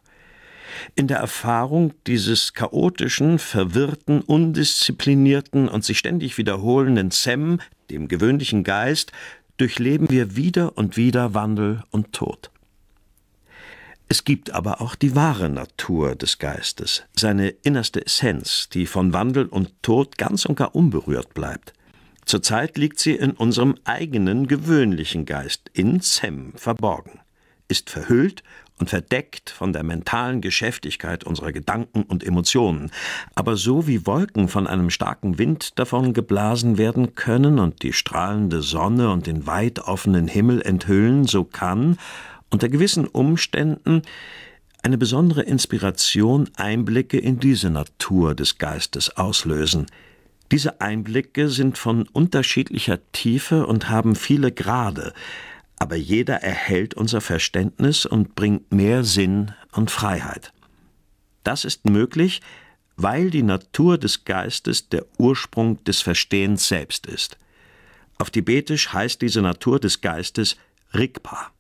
In der Erfahrung dieses chaotischen, verwirrten, undisziplinierten und sich ständig wiederholenden Sam, dem gewöhnlichen Geist, durchleben wir wieder und wieder Wandel und Tod. Es gibt aber auch die wahre Natur des Geistes, seine innerste Essenz, die von Wandel und Tod ganz und gar unberührt bleibt. Zurzeit liegt sie in unserem eigenen gewöhnlichen Geist, in Sem, verborgen, ist verhüllt und verdeckt von der mentalen Geschäftigkeit unserer Gedanken und Emotionen. Aber so wie Wolken von einem starken Wind davon geblasen werden können und die strahlende Sonne und den weit offenen Himmel enthüllen, so kann, unter gewissen Umständen eine besondere Inspiration Einblicke in diese Natur des Geistes auslösen. Diese Einblicke sind von unterschiedlicher Tiefe und haben viele Grade, aber jeder erhält unser Verständnis und bringt mehr Sinn und Freiheit. Das ist möglich, weil die Natur des Geistes der Ursprung des Verstehens selbst ist. Auf Tibetisch heißt diese Natur des Geistes Rigpa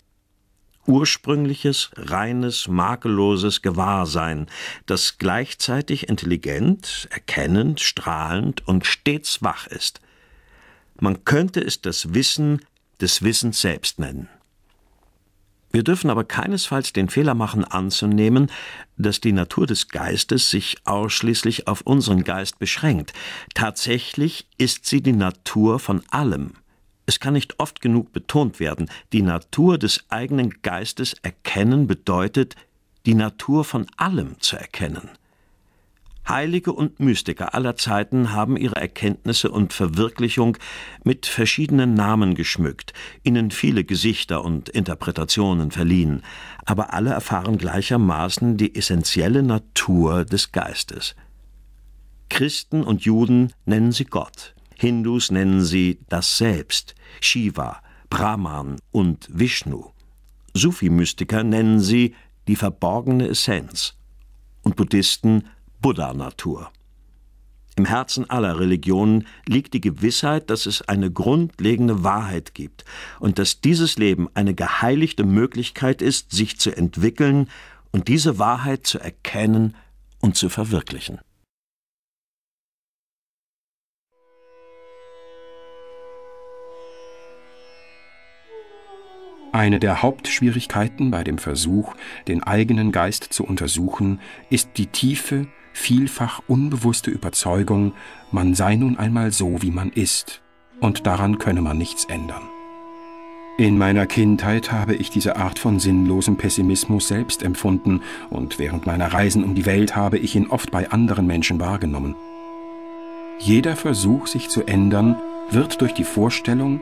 ursprüngliches, reines, makelloses Gewahrsein, das gleichzeitig intelligent, erkennend, strahlend und stets wach ist. Man könnte es das Wissen des Wissens selbst nennen. Wir dürfen aber keinesfalls den Fehler machen anzunehmen, dass die Natur des Geistes sich ausschließlich auf unseren Geist beschränkt. Tatsächlich ist sie die Natur von allem, es kann nicht oft genug betont werden, die Natur des eigenen Geistes erkennen bedeutet, die Natur von allem zu erkennen. Heilige und Mystiker aller Zeiten haben ihre Erkenntnisse und Verwirklichung mit verschiedenen Namen geschmückt, ihnen viele Gesichter und Interpretationen verliehen, aber alle erfahren gleichermaßen die essentielle Natur des Geistes. Christen und Juden nennen sie Gott, Hindus nennen sie das Selbst, Shiva, Brahman und Vishnu. Sufi-Mystiker nennen sie die verborgene Essenz und Buddhisten Buddha-Natur. Im Herzen aller Religionen liegt die Gewissheit, dass es eine grundlegende Wahrheit gibt und dass dieses Leben eine geheiligte Möglichkeit ist, sich zu entwickeln und diese Wahrheit zu erkennen und zu verwirklichen. Eine der Hauptschwierigkeiten bei dem Versuch, den eigenen Geist zu untersuchen, ist die tiefe, vielfach unbewusste Überzeugung, man sei nun einmal so, wie man ist, und daran könne man nichts ändern. In meiner Kindheit habe ich diese Art von sinnlosem Pessimismus selbst empfunden, und während meiner Reisen um die Welt habe ich ihn oft bei anderen Menschen wahrgenommen. Jeder Versuch, sich zu ändern, wird durch die Vorstellung,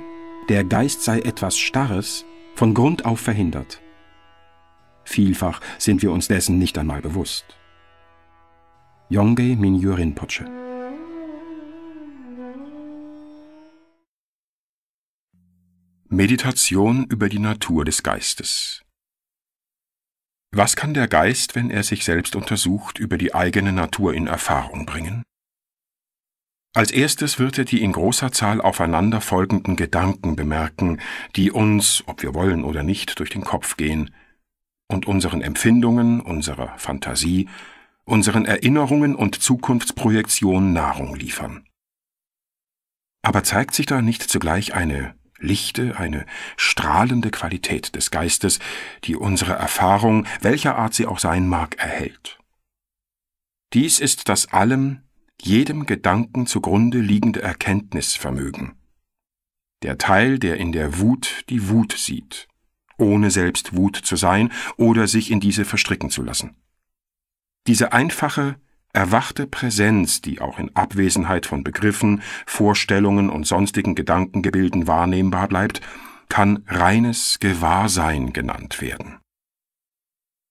der Geist sei etwas Starres, von Grund auf verhindert. Vielfach sind wir uns dessen nicht einmal bewusst. Yongge Mingyö Rinpoche Meditation über die Natur des Geistes Was kann der Geist, wenn er sich selbst untersucht, über die eigene Natur in Erfahrung bringen? Als erstes wird er die in großer Zahl aufeinanderfolgenden Gedanken bemerken, die uns, ob wir wollen oder nicht, durch den Kopf gehen und unseren Empfindungen, unserer Fantasie, unseren Erinnerungen und Zukunftsprojektionen Nahrung liefern. Aber zeigt sich da nicht zugleich eine lichte, eine strahlende Qualität des Geistes, die unsere Erfahrung, welcher Art sie auch sein mag, erhält? Dies ist das Allem, jedem Gedanken zugrunde liegende Erkenntnisvermögen. Der Teil, der in der Wut die Wut sieht, ohne selbst Wut zu sein oder sich in diese verstricken zu lassen. Diese einfache, erwachte Präsenz, die auch in Abwesenheit von Begriffen, Vorstellungen und sonstigen Gedankengebilden wahrnehmbar bleibt, kann reines Gewahrsein genannt werden.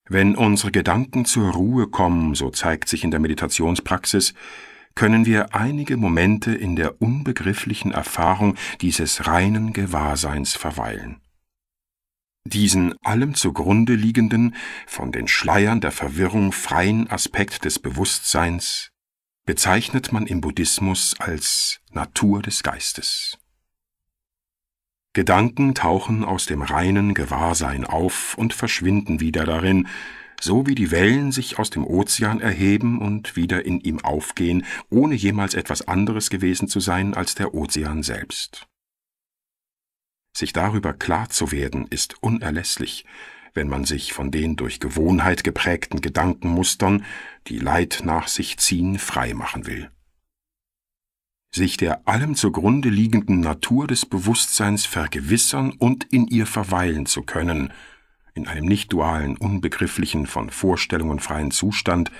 Wenn unsere Gedanken zur Ruhe kommen, so zeigt sich in der Meditationspraxis, können wir einige Momente in der unbegrifflichen Erfahrung dieses reinen Gewahrseins verweilen. Diesen allem zugrunde liegenden, von den Schleiern der Verwirrung freien Aspekt des Bewusstseins bezeichnet man im Buddhismus als Natur des Geistes. Gedanken tauchen aus dem reinen Gewahrsein auf und verschwinden wieder darin, so wie die Wellen sich aus dem Ozean erheben und wieder in ihm aufgehen, ohne jemals etwas anderes gewesen zu sein als der Ozean selbst. Sich darüber klar zu werden, ist unerlässlich, wenn man sich von den durch Gewohnheit geprägten Gedankenmustern, die Leid nach sich ziehen, frei machen will. Sich der allem zugrunde liegenden Natur des Bewusstseins vergewissern und in ihr verweilen zu können – in einem nicht-dualen, unbegrifflichen, von Vorstellungen freien Zustand,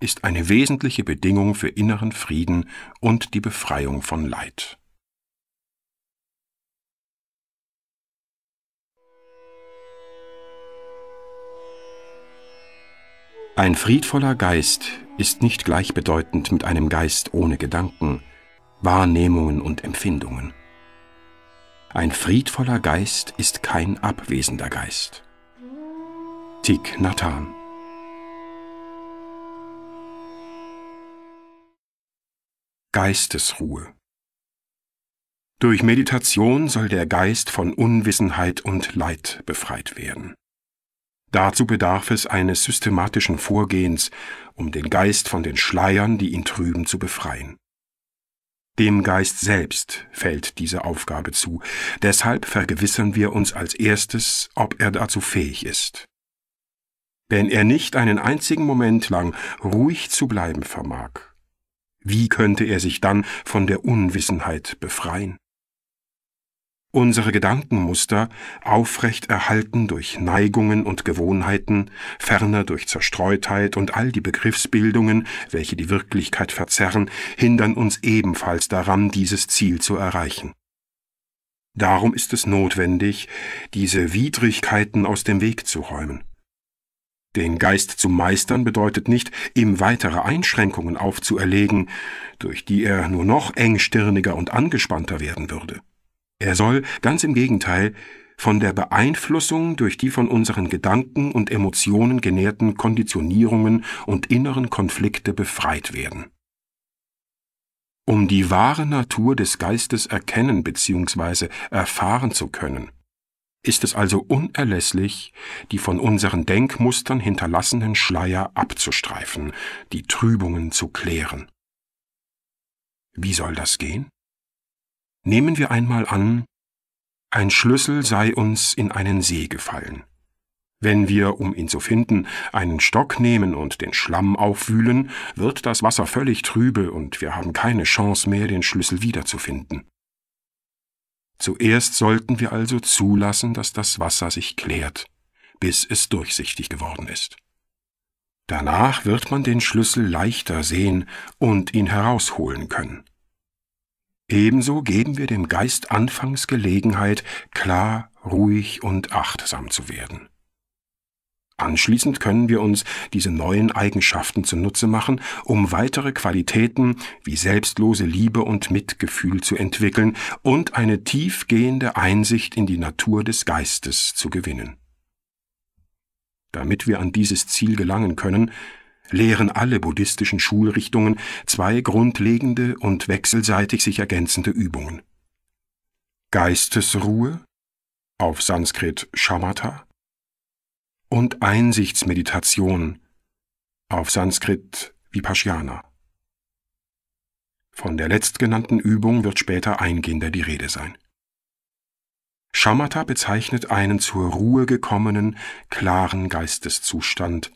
ist eine wesentliche Bedingung für inneren Frieden und die Befreiung von Leid. Ein friedvoller Geist ist nicht gleichbedeutend mit einem Geist ohne Gedanken, Wahrnehmungen und Empfindungen. Ein friedvoller Geist ist kein abwesender Geist. Tik Nathan. Geistesruhe. Durch Meditation soll der Geist von Unwissenheit und Leid befreit werden. Dazu bedarf es eines systematischen Vorgehens, um den Geist von den Schleiern, die ihn trüben, zu befreien. Dem Geist selbst fällt diese Aufgabe zu, deshalb vergewissern wir uns als erstes, ob er dazu fähig ist wenn er nicht einen einzigen Moment lang ruhig zu bleiben vermag. Wie könnte er sich dann von der Unwissenheit befreien? Unsere Gedankenmuster, aufrecht erhalten durch Neigungen und Gewohnheiten, ferner durch Zerstreutheit und all die Begriffsbildungen, welche die Wirklichkeit verzerren, hindern uns ebenfalls daran, dieses Ziel zu erreichen. Darum ist es notwendig, diese Widrigkeiten aus dem Weg zu räumen. Den Geist zu meistern bedeutet nicht, ihm weitere Einschränkungen aufzuerlegen, durch die er nur noch engstirniger und angespannter werden würde. Er soll, ganz im Gegenteil, von der Beeinflussung durch die von unseren Gedanken und Emotionen genährten Konditionierungen und inneren Konflikte befreit werden. Um die wahre Natur des Geistes erkennen bzw. erfahren zu können, ist es also unerlässlich, die von unseren Denkmustern hinterlassenen Schleier abzustreifen, die Trübungen zu klären. Wie soll das gehen? Nehmen wir einmal an, ein Schlüssel sei uns in einen See gefallen. Wenn wir, um ihn zu finden, einen Stock nehmen und den Schlamm aufwühlen, wird das Wasser völlig trübe und wir haben keine Chance mehr, den Schlüssel wiederzufinden. Zuerst sollten wir also zulassen, dass das Wasser sich klärt, bis es durchsichtig geworden ist. Danach wird man den Schlüssel leichter sehen und ihn herausholen können. Ebenso geben wir dem Geist anfangs Gelegenheit, klar, ruhig und achtsam zu werden. Anschließend können wir uns diese neuen Eigenschaften zunutze machen, um weitere Qualitäten wie selbstlose Liebe und Mitgefühl zu entwickeln und eine tiefgehende Einsicht in die Natur des Geistes zu gewinnen. Damit wir an dieses Ziel gelangen können, lehren alle buddhistischen Schulrichtungen zwei grundlegende und wechselseitig sich ergänzende Übungen. Geistesruhe, auf Sanskrit Shamatha, und Einsichtsmeditation auf Sanskrit Vipassana. Von der letztgenannten Übung wird später eingehender die Rede sein. Shamatha bezeichnet einen zur Ruhe gekommenen, klaren Geisteszustand,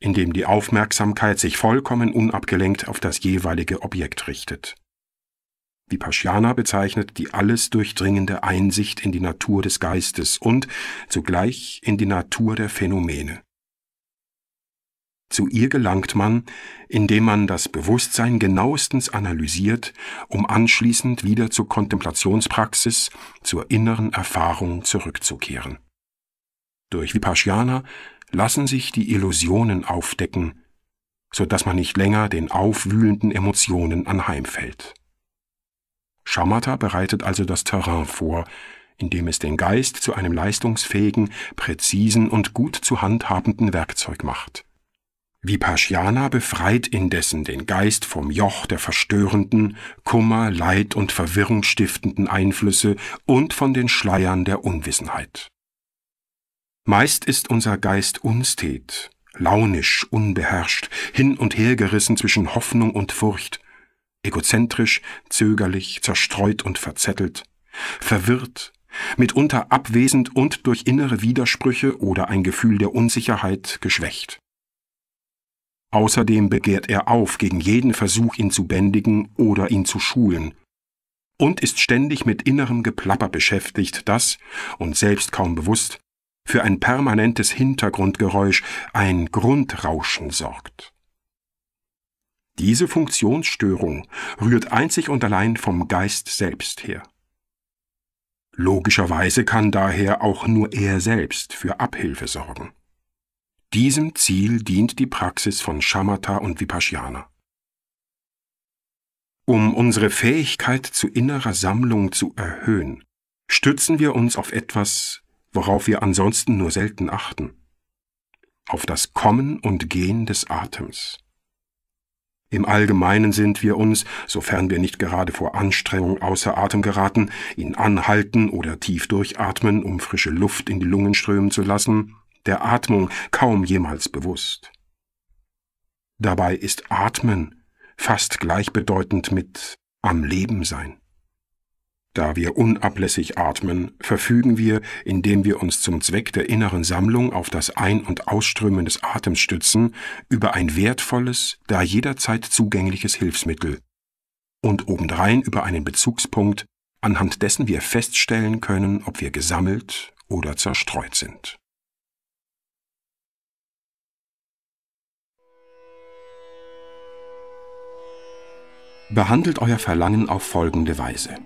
in dem die Aufmerksamkeit sich vollkommen unabgelenkt auf das jeweilige Objekt richtet. Vipassana bezeichnet die alles durchdringende Einsicht in die Natur des Geistes und zugleich in die Natur der Phänomene. Zu ihr gelangt man, indem man das Bewusstsein genauestens analysiert, um anschließend wieder zur Kontemplationspraxis, zur inneren Erfahrung zurückzukehren. Durch Vipassana lassen sich die Illusionen aufdecken, so dass man nicht länger den aufwühlenden Emotionen anheimfällt. Shamatha bereitet also das Terrain vor, indem es den Geist zu einem leistungsfähigen, präzisen und gut zu handhabenden Werkzeug macht. Vipassana befreit indessen den Geist vom Joch der verstörenden, Kummer, Leid und Verwirrung stiftenden Einflüsse und von den Schleiern der Unwissenheit. Meist ist unser Geist unstet, launisch, unbeherrscht, hin und her gerissen zwischen Hoffnung und Furcht, egozentrisch, zögerlich, zerstreut und verzettelt, verwirrt, mitunter abwesend und durch innere Widersprüche oder ein Gefühl der Unsicherheit geschwächt. Außerdem begehrt er auf gegen jeden Versuch, ihn zu bändigen oder ihn zu schulen, und ist ständig mit innerem Geplapper beschäftigt, das, und selbst kaum bewusst, für ein permanentes Hintergrundgeräusch, ein Grundrauschen sorgt. Diese Funktionsstörung rührt einzig und allein vom Geist selbst her. Logischerweise kann daher auch nur er selbst für Abhilfe sorgen. Diesem Ziel dient die Praxis von Shamatha und Vipassana. Um unsere Fähigkeit zu innerer Sammlung zu erhöhen, stützen wir uns auf etwas, worauf wir ansonsten nur selten achten, auf das Kommen und Gehen des Atems. Im Allgemeinen sind wir uns, sofern wir nicht gerade vor Anstrengung außer Atem geraten, in anhalten oder tief durchatmen, um frische Luft in die Lungen strömen zu lassen, der Atmung kaum jemals bewusst. Dabei ist Atmen fast gleichbedeutend mit am Leben sein. Da wir unablässig atmen, verfügen wir, indem wir uns zum Zweck der inneren Sammlung auf das Ein- und Ausströmen des Atems stützen, über ein wertvolles, da jederzeit zugängliches Hilfsmittel. Und obendrein über einen Bezugspunkt, anhand dessen wir feststellen können, ob wir gesammelt oder zerstreut sind. Behandelt euer Verlangen auf folgende Weise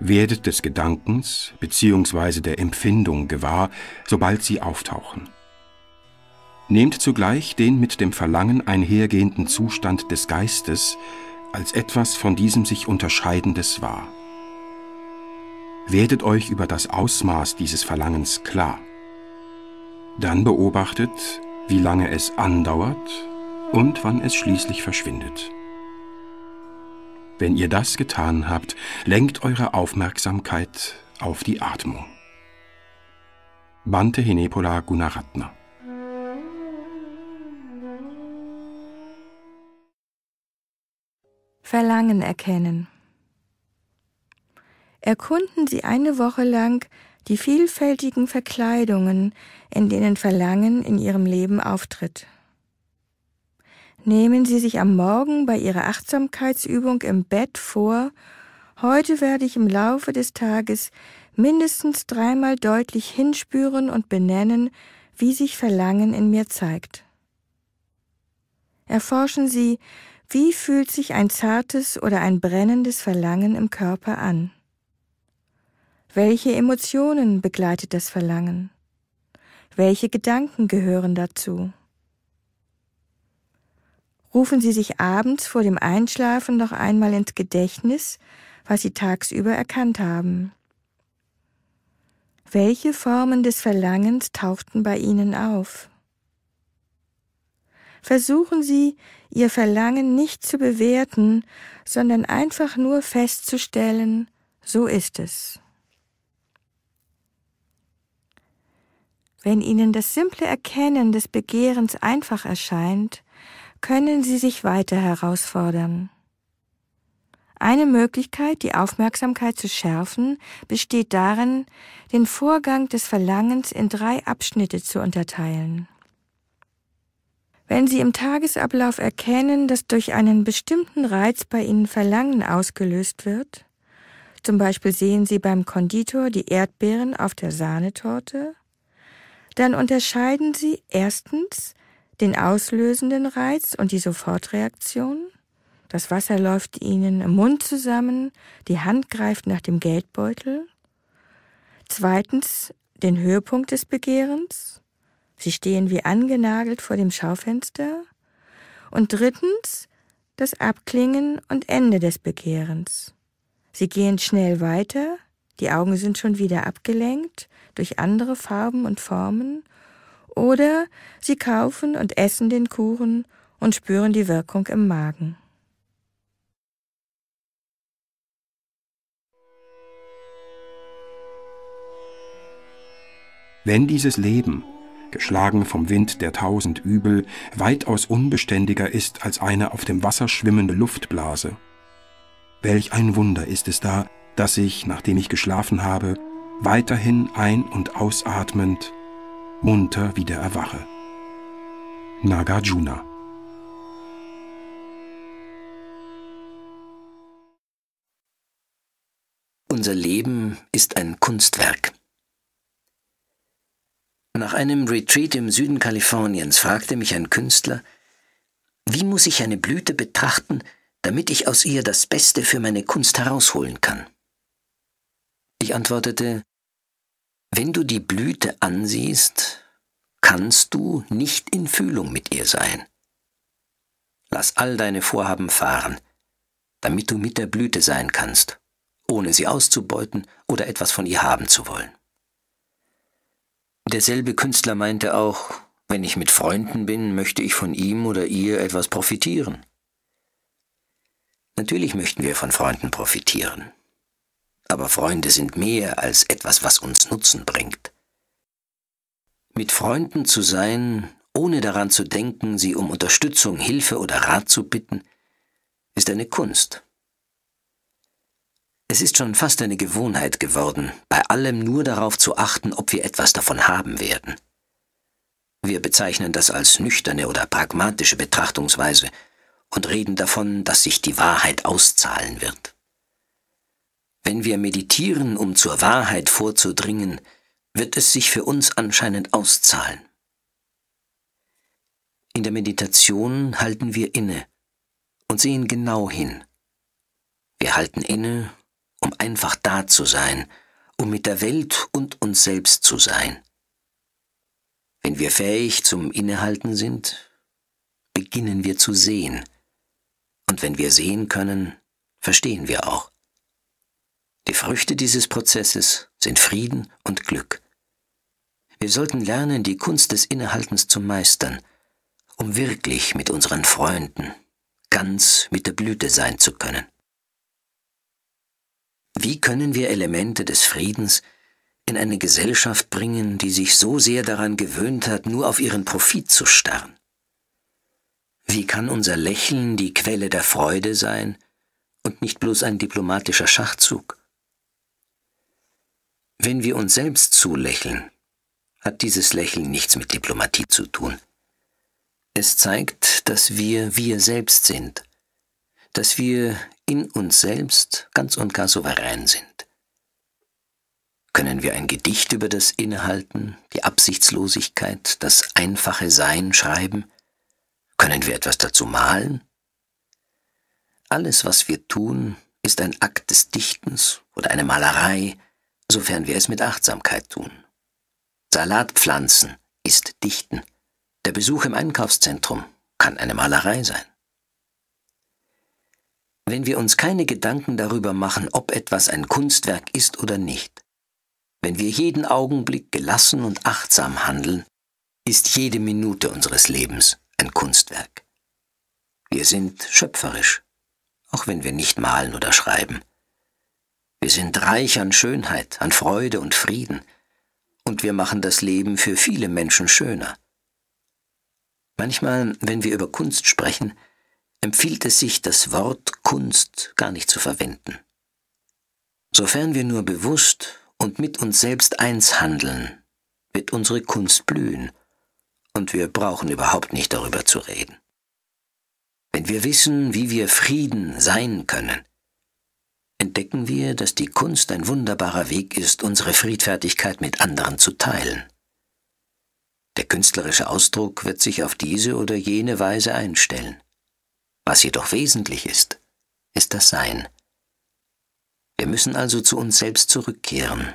werdet des Gedankens bzw. der Empfindung gewahr, sobald sie auftauchen. Nehmt zugleich den mit dem Verlangen einhergehenden Zustand des Geistes als etwas von diesem sich unterscheidendes wahr. Werdet euch über das Ausmaß dieses Verlangens klar. Dann beobachtet, wie lange es andauert und wann es schließlich verschwindet. Wenn ihr das getan habt, lenkt eure Aufmerksamkeit auf die Atmung. Bante Hinepola Gunaratna Verlangen erkennen. Erkunden Sie eine Woche lang die vielfältigen Verkleidungen, in denen Verlangen in Ihrem Leben auftritt. Nehmen Sie sich am Morgen bei Ihrer Achtsamkeitsübung im Bett vor, heute werde ich im Laufe des Tages mindestens dreimal deutlich hinspüren und benennen, wie sich Verlangen in mir zeigt. Erforschen Sie, wie fühlt sich ein zartes oder ein brennendes Verlangen im Körper an? Welche Emotionen begleitet das Verlangen? Welche Gedanken gehören dazu? Rufen Sie sich abends vor dem Einschlafen noch einmal ins Gedächtnis, was Sie tagsüber erkannt haben. Welche Formen des Verlangens tauchten bei Ihnen auf? Versuchen Sie, Ihr Verlangen nicht zu bewerten, sondern einfach nur festzustellen, so ist es. Wenn Ihnen das simple Erkennen des Begehrens einfach erscheint, können sie sich weiter herausfordern. Eine Möglichkeit, die Aufmerksamkeit zu schärfen, besteht darin, den Vorgang des Verlangens in drei Abschnitte zu unterteilen. Wenn Sie im Tagesablauf erkennen, dass durch einen bestimmten Reiz bei Ihnen Verlangen ausgelöst wird, zum Beispiel sehen Sie beim Konditor die Erdbeeren auf der Sahnetorte, dann unterscheiden Sie erstens den auslösenden Reiz und die Sofortreaktion. Das Wasser läuft ihnen im Mund zusammen, die Hand greift nach dem Geldbeutel. Zweitens den Höhepunkt des Begehrens. Sie stehen wie angenagelt vor dem Schaufenster. Und drittens das Abklingen und Ende des Begehrens. Sie gehen schnell weiter, die Augen sind schon wieder abgelenkt durch andere Farben und Formen oder sie kaufen und essen den Kuchen und spüren die Wirkung im Magen. Wenn dieses Leben, geschlagen vom Wind der tausend Übel, weitaus unbeständiger ist als eine auf dem Wasser schwimmende Luftblase, welch ein Wunder ist es da, dass ich, nachdem ich geschlafen habe, weiterhin ein- und ausatmend munter wieder erwache. Nagarjuna Unser Leben ist ein Kunstwerk. Nach einem Retreat im Süden Kaliforniens fragte mich ein Künstler, wie muss ich eine Blüte betrachten, damit ich aus ihr das Beste für meine Kunst herausholen kann? Ich antwortete, wenn du die Blüte ansiehst, kannst du nicht in Fühlung mit ihr sein. Lass all deine Vorhaben fahren, damit du mit der Blüte sein kannst, ohne sie auszubeuten oder etwas von ihr haben zu wollen. Derselbe Künstler meinte auch, wenn ich mit Freunden bin, möchte ich von ihm oder ihr etwas profitieren. Natürlich möchten wir von Freunden profitieren aber Freunde sind mehr als etwas, was uns Nutzen bringt. Mit Freunden zu sein, ohne daran zu denken, sie um Unterstützung, Hilfe oder Rat zu bitten, ist eine Kunst. Es ist schon fast eine Gewohnheit geworden, bei allem nur darauf zu achten, ob wir etwas davon haben werden. Wir bezeichnen das als nüchterne oder pragmatische Betrachtungsweise und reden davon, dass sich die Wahrheit auszahlen wird. Wenn wir meditieren, um zur Wahrheit vorzudringen, wird es sich für uns anscheinend auszahlen. In der Meditation halten wir inne und sehen genau hin. Wir halten inne, um einfach da zu sein, um mit der Welt und uns selbst zu sein. Wenn wir fähig zum Innehalten sind, beginnen wir zu sehen. Und wenn wir sehen können, verstehen wir auch. Die Früchte dieses Prozesses sind Frieden und Glück. Wir sollten lernen, die Kunst des Innehaltens zu meistern, um wirklich mit unseren Freunden, ganz mit der Blüte sein zu können. Wie können wir Elemente des Friedens in eine Gesellschaft bringen, die sich so sehr daran gewöhnt hat, nur auf ihren Profit zu starren? Wie kann unser Lächeln die Quelle der Freude sein und nicht bloß ein diplomatischer Schachzug? Wenn wir uns selbst zulächeln, hat dieses Lächeln nichts mit Diplomatie zu tun. Es zeigt, dass wir wir selbst sind, dass wir in uns selbst ganz und gar souverän sind. Können wir ein Gedicht über das Innehalten, die Absichtslosigkeit, das einfache Sein schreiben? Können wir etwas dazu malen? Alles, was wir tun, ist ein Akt des Dichtens oder eine Malerei, sofern wir es mit Achtsamkeit tun. Salatpflanzen ist Dichten. Der Besuch im Einkaufszentrum kann eine Malerei sein. Wenn wir uns keine Gedanken darüber machen, ob etwas ein Kunstwerk ist oder nicht, wenn wir jeden Augenblick gelassen und achtsam handeln, ist jede Minute unseres Lebens ein Kunstwerk. Wir sind schöpferisch, auch wenn wir nicht malen oder schreiben. Wir sind reich an Schönheit, an Freude und Frieden, und wir machen das Leben für viele Menschen schöner. Manchmal, wenn wir über Kunst sprechen, empfiehlt es sich, das Wort Kunst gar nicht zu verwenden. Sofern wir nur bewusst und mit uns selbst eins handeln, wird unsere Kunst blühen, und wir brauchen überhaupt nicht darüber zu reden. Wenn wir wissen, wie wir Frieden sein können, entdecken wir, dass die Kunst ein wunderbarer Weg ist, unsere Friedfertigkeit mit anderen zu teilen. Der künstlerische Ausdruck wird sich auf diese oder jene Weise einstellen. Was jedoch wesentlich ist, ist das Sein. Wir müssen also zu uns selbst zurückkehren,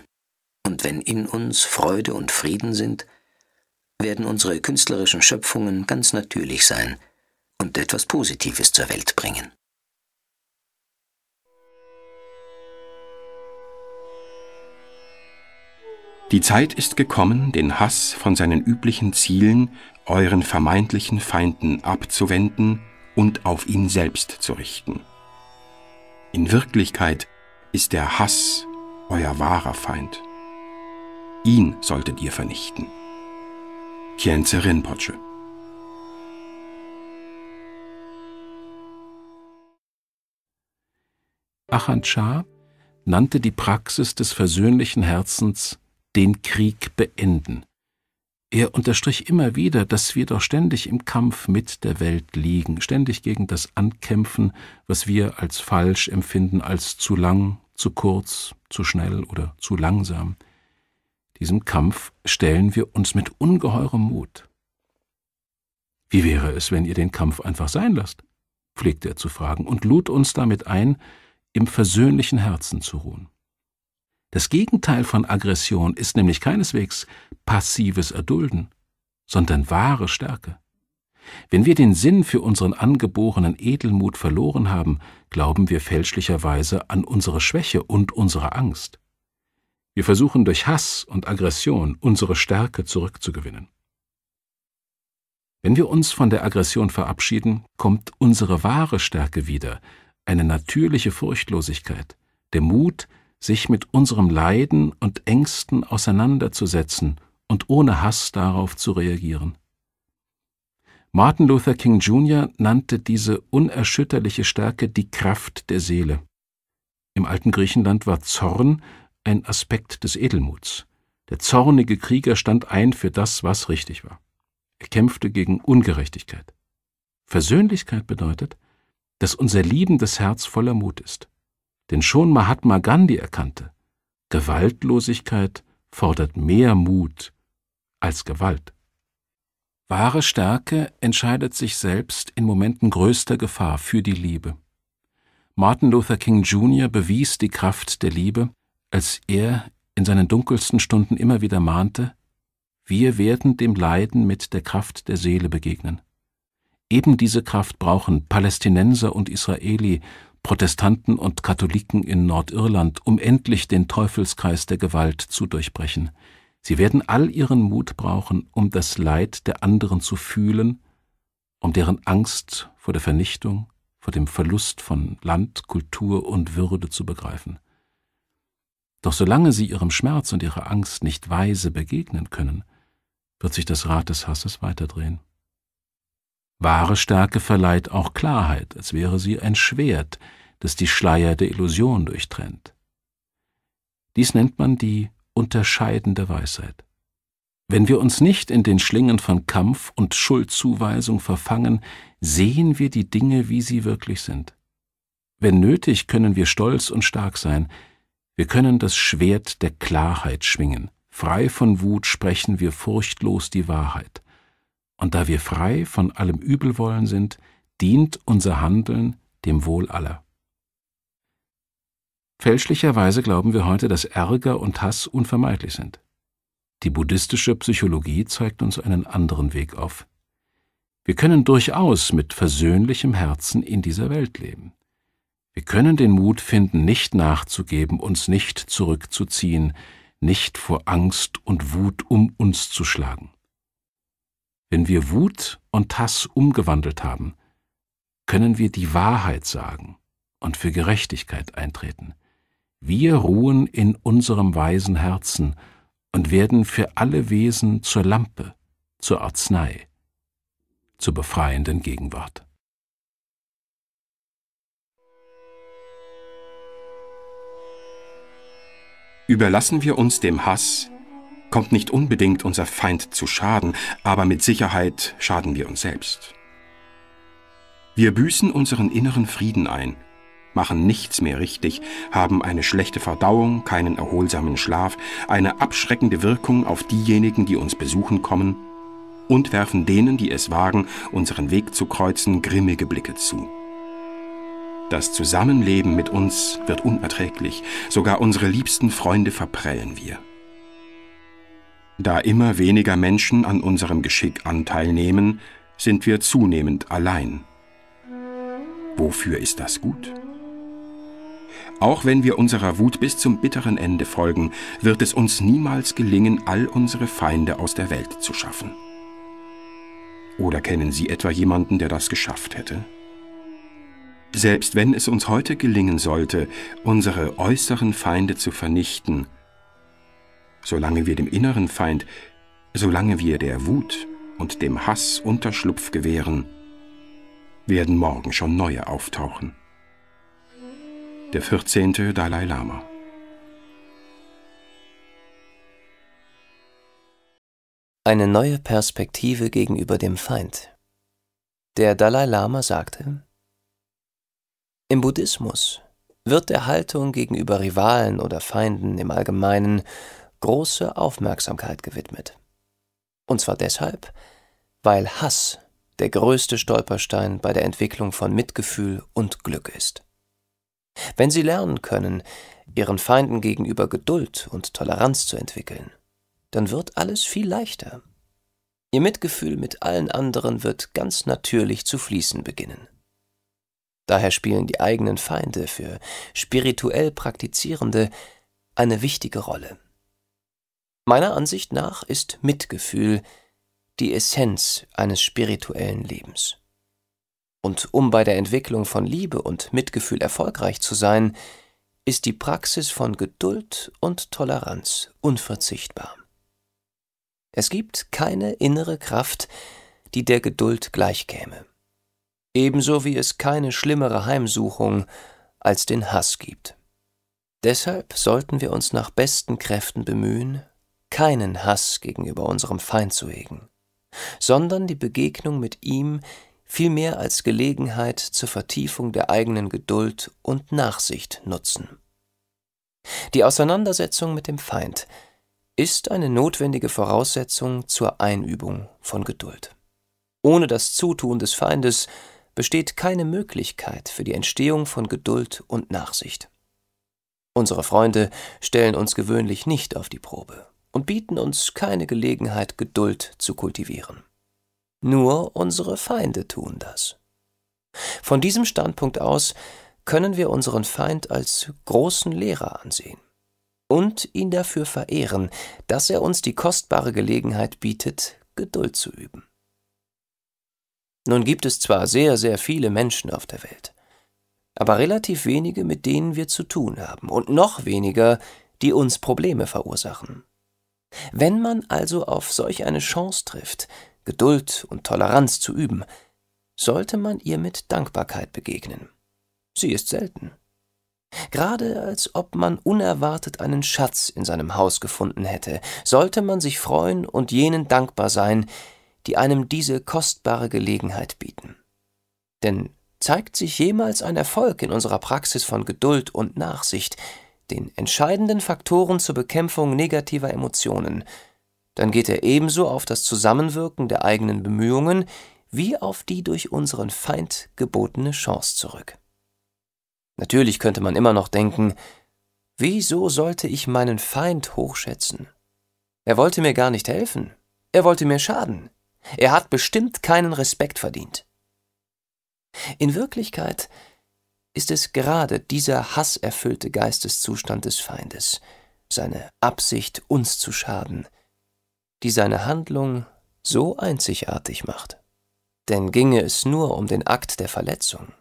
und wenn in uns Freude und Frieden sind, werden unsere künstlerischen Schöpfungen ganz natürlich sein und etwas Positives zur Welt bringen. Die Zeit ist gekommen, den Hass von seinen üblichen Zielen, euren vermeintlichen Feinden abzuwenden und auf ihn selbst zu richten. In Wirklichkeit ist der Hass euer wahrer Feind. Ihn solltet ihr vernichten. Kienze Rinpoche Achan Shah nannte die Praxis des versöhnlichen Herzens den Krieg beenden. Er unterstrich immer wieder, dass wir doch ständig im Kampf mit der Welt liegen, ständig gegen das ankämpfen, was wir als falsch empfinden, als zu lang, zu kurz, zu schnell oder zu langsam. Diesem Kampf stellen wir uns mit ungeheurem Mut. Wie wäre es, wenn ihr den Kampf einfach sein lasst? pflegte er zu fragen und lud uns damit ein, im versöhnlichen Herzen zu ruhen. Das Gegenteil von Aggression ist nämlich keineswegs passives Erdulden, sondern wahre Stärke. Wenn wir den Sinn für unseren angeborenen Edelmut verloren haben, glauben wir fälschlicherweise an unsere Schwäche und unsere Angst. Wir versuchen durch Hass und Aggression unsere Stärke zurückzugewinnen. Wenn wir uns von der Aggression verabschieden, kommt unsere wahre Stärke wieder, eine natürliche Furchtlosigkeit, der Mut, sich mit unserem Leiden und Ängsten auseinanderzusetzen und ohne Hass darauf zu reagieren. Martin Luther King Jr. nannte diese unerschütterliche Stärke die Kraft der Seele. Im alten Griechenland war Zorn ein Aspekt des Edelmuts. Der zornige Krieger stand ein für das, was richtig war. Er kämpfte gegen Ungerechtigkeit. Versöhnlichkeit bedeutet, dass unser liebendes Herz voller Mut ist den schon Mahatma Gandhi erkannte. Gewaltlosigkeit fordert mehr Mut als Gewalt. Wahre Stärke entscheidet sich selbst in Momenten größter Gefahr für die Liebe. Martin Luther King Jr. bewies die Kraft der Liebe, als er in seinen dunkelsten Stunden immer wieder mahnte, wir werden dem Leiden mit der Kraft der Seele begegnen. Eben diese Kraft brauchen Palästinenser und Israeli Protestanten und Katholiken in Nordirland, um endlich den Teufelskreis der Gewalt zu durchbrechen. Sie werden all ihren Mut brauchen, um das Leid der anderen zu fühlen, um deren Angst vor der Vernichtung, vor dem Verlust von Land, Kultur und Würde zu begreifen. Doch solange sie ihrem Schmerz und ihrer Angst nicht weise begegnen können, wird sich das Rad des Hasses weiterdrehen. Wahre Stärke verleiht auch Klarheit, als wäre sie ein Schwert, das die Schleier der Illusion durchtrennt. Dies nennt man die unterscheidende Weisheit. Wenn wir uns nicht in den Schlingen von Kampf und Schuldzuweisung verfangen, sehen wir die Dinge, wie sie wirklich sind. Wenn nötig, können wir stolz und stark sein. Wir können das Schwert der Klarheit schwingen. Frei von Wut sprechen wir furchtlos die Wahrheit. Und da wir frei von allem Übelwollen sind, dient unser Handeln dem Wohl aller. Fälschlicherweise glauben wir heute, dass Ärger und Hass unvermeidlich sind. Die buddhistische Psychologie zeigt uns einen anderen Weg auf. Wir können durchaus mit versöhnlichem Herzen in dieser Welt leben. Wir können den Mut finden, nicht nachzugeben, uns nicht zurückzuziehen, nicht vor Angst und Wut um uns zu schlagen. Wenn wir Wut und Hass umgewandelt haben, können wir die Wahrheit sagen und für Gerechtigkeit eintreten. Wir ruhen in unserem weisen Herzen und werden für alle Wesen zur Lampe, zur Arznei, zur befreienden Gegenwart. Überlassen wir uns dem Hass, kommt nicht unbedingt unser Feind zu Schaden, aber mit Sicherheit schaden wir uns selbst. Wir büßen unseren inneren Frieden ein, machen nichts mehr richtig, haben eine schlechte Verdauung, keinen erholsamen Schlaf, eine abschreckende Wirkung auf diejenigen, die uns besuchen kommen, und werfen denen, die es wagen, unseren Weg zu kreuzen, grimmige Blicke zu. Das Zusammenleben mit uns wird unerträglich, sogar unsere liebsten Freunde verprellen wir. Da immer weniger Menschen an unserem Geschick Anteil nehmen, sind wir zunehmend allein. Wofür ist das gut? Auch wenn wir unserer Wut bis zum bitteren Ende folgen, wird es uns niemals gelingen, all unsere Feinde aus der Welt zu schaffen. Oder kennen Sie etwa jemanden, der das geschafft hätte? Selbst wenn es uns heute gelingen sollte, unsere äußeren Feinde zu vernichten, solange wir dem inneren Feind, solange wir der Wut und dem Hass Unterschlupf gewähren, werden morgen schon neue auftauchen. Der 14. Dalai Lama Eine neue Perspektive gegenüber dem Feind. Der Dalai Lama sagte, Im Buddhismus wird der Haltung gegenüber Rivalen oder Feinden im Allgemeinen große Aufmerksamkeit gewidmet. Und zwar deshalb, weil Hass der größte Stolperstein bei der Entwicklung von Mitgefühl und Glück ist. Wenn Sie lernen können, Ihren Feinden gegenüber Geduld und Toleranz zu entwickeln, dann wird alles viel leichter. Ihr Mitgefühl mit allen anderen wird ganz natürlich zu fließen beginnen. Daher spielen die eigenen Feinde für spirituell Praktizierende eine wichtige Rolle. Meiner Ansicht nach ist Mitgefühl die Essenz eines spirituellen Lebens. Und um bei der Entwicklung von Liebe und Mitgefühl erfolgreich zu sein, ist die Praxis von Geduld und Toleranz unverzichtbar. Es gibt keine innere Kraft, die der Geduld gleichkäme, ebenso wie es keine schlimmere Heimsuchung als den Hass gibt. Deshalb sollten wir uns nach besten Kräften bemühen, keinen Hass gegenüber unserem Feind zu hegen, sondern die Begegnung mit ihm vielmehr als Gelegenheit zur Vertiefung der eigenen Geduld und Nachsicht nutzen. Die Auseinandersetzung mit dem Feind ist eine notwendige Voraussetzung zur Einübung von Geduld. Ohne das Zutun des Feindes besteht keine Möglichkeit für die Entstehung von Geduld und Nachsicht. Unsere Freunde stellen uns gewöhnlich nicht auf die Probe und bieten uns keine Gelegenheit, Geduld zu kultivieren. Nur unsere Feinde tun das. Von diesem Standpunkt aus können wir unseren Feind als großen Lehrer ansehen und ihn dafür verehren, dass er uns die kostbare Gelegenheit bietet, Geduld zu üben. Nun gibt es zwar sehr, sehr viele Menschen auf der Welt, aber relativ wenige, mit denen wir zu tun haben, und noch weniger, die uns Probleme verursachen. Wenn man also auf solch eine Chance trifft, Geduld und Toleranz zu üben, sollte man ihr mit Dankbarkeit begegnen. Sie ist selten. Gerade als ob man unerwartet einen Schatz in seinem Haus gefunden hätte, sollte man sich freuen und jenen dankbar sein, die einem diese kostbare Gelegenheit bieten. Denn zeigt sich jemals ein Erfolg in unserer Praxis von Geduld und Nachsicht, den entscheidenden Faktoren zur Bekämpfung negativer Emotionen, dann geht er ebenso auf das Zusammenwirken der eigenen Bemühungen wie auf die durch unseren Feind gebotene Chance zurück. Natürlich könnte man immer noch denken, wieso sollte ich meinen Feind hochschätzen? Er wollte mir gar nicht helfen, er wollte mir schaden, er hat bestimmt keinen Respekt verdient. In Wirklichkeit ist es gerade dieser hasserfüllte Geisteszustand des Feindes, seine Absicht, uns zu schaden, die seine Handlung so einzigartig macht. Denn ginge es nur um den Akt der Verletzung,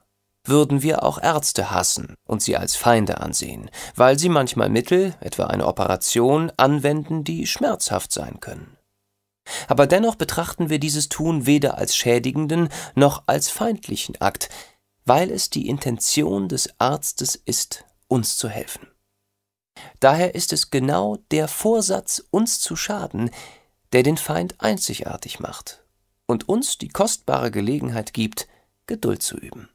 würden wir auch Ärzte hassen und sie als Feinde ansehen, weil sie manchmal Mittel, etwa eine Operation, anwenden, die schmerzhaft sein können. Aber dennoch betrachten wir dieses Tun weder als schädigenden noch als feindlichen Akt, weil es die Intention des Arztes ist, uns zu helfen. Daher ist es genau der Vorsatz, uns zu schaden, der den Feind einzigartig macht und uns die kostbare Gelegenheit gibt, Geduld zu üben.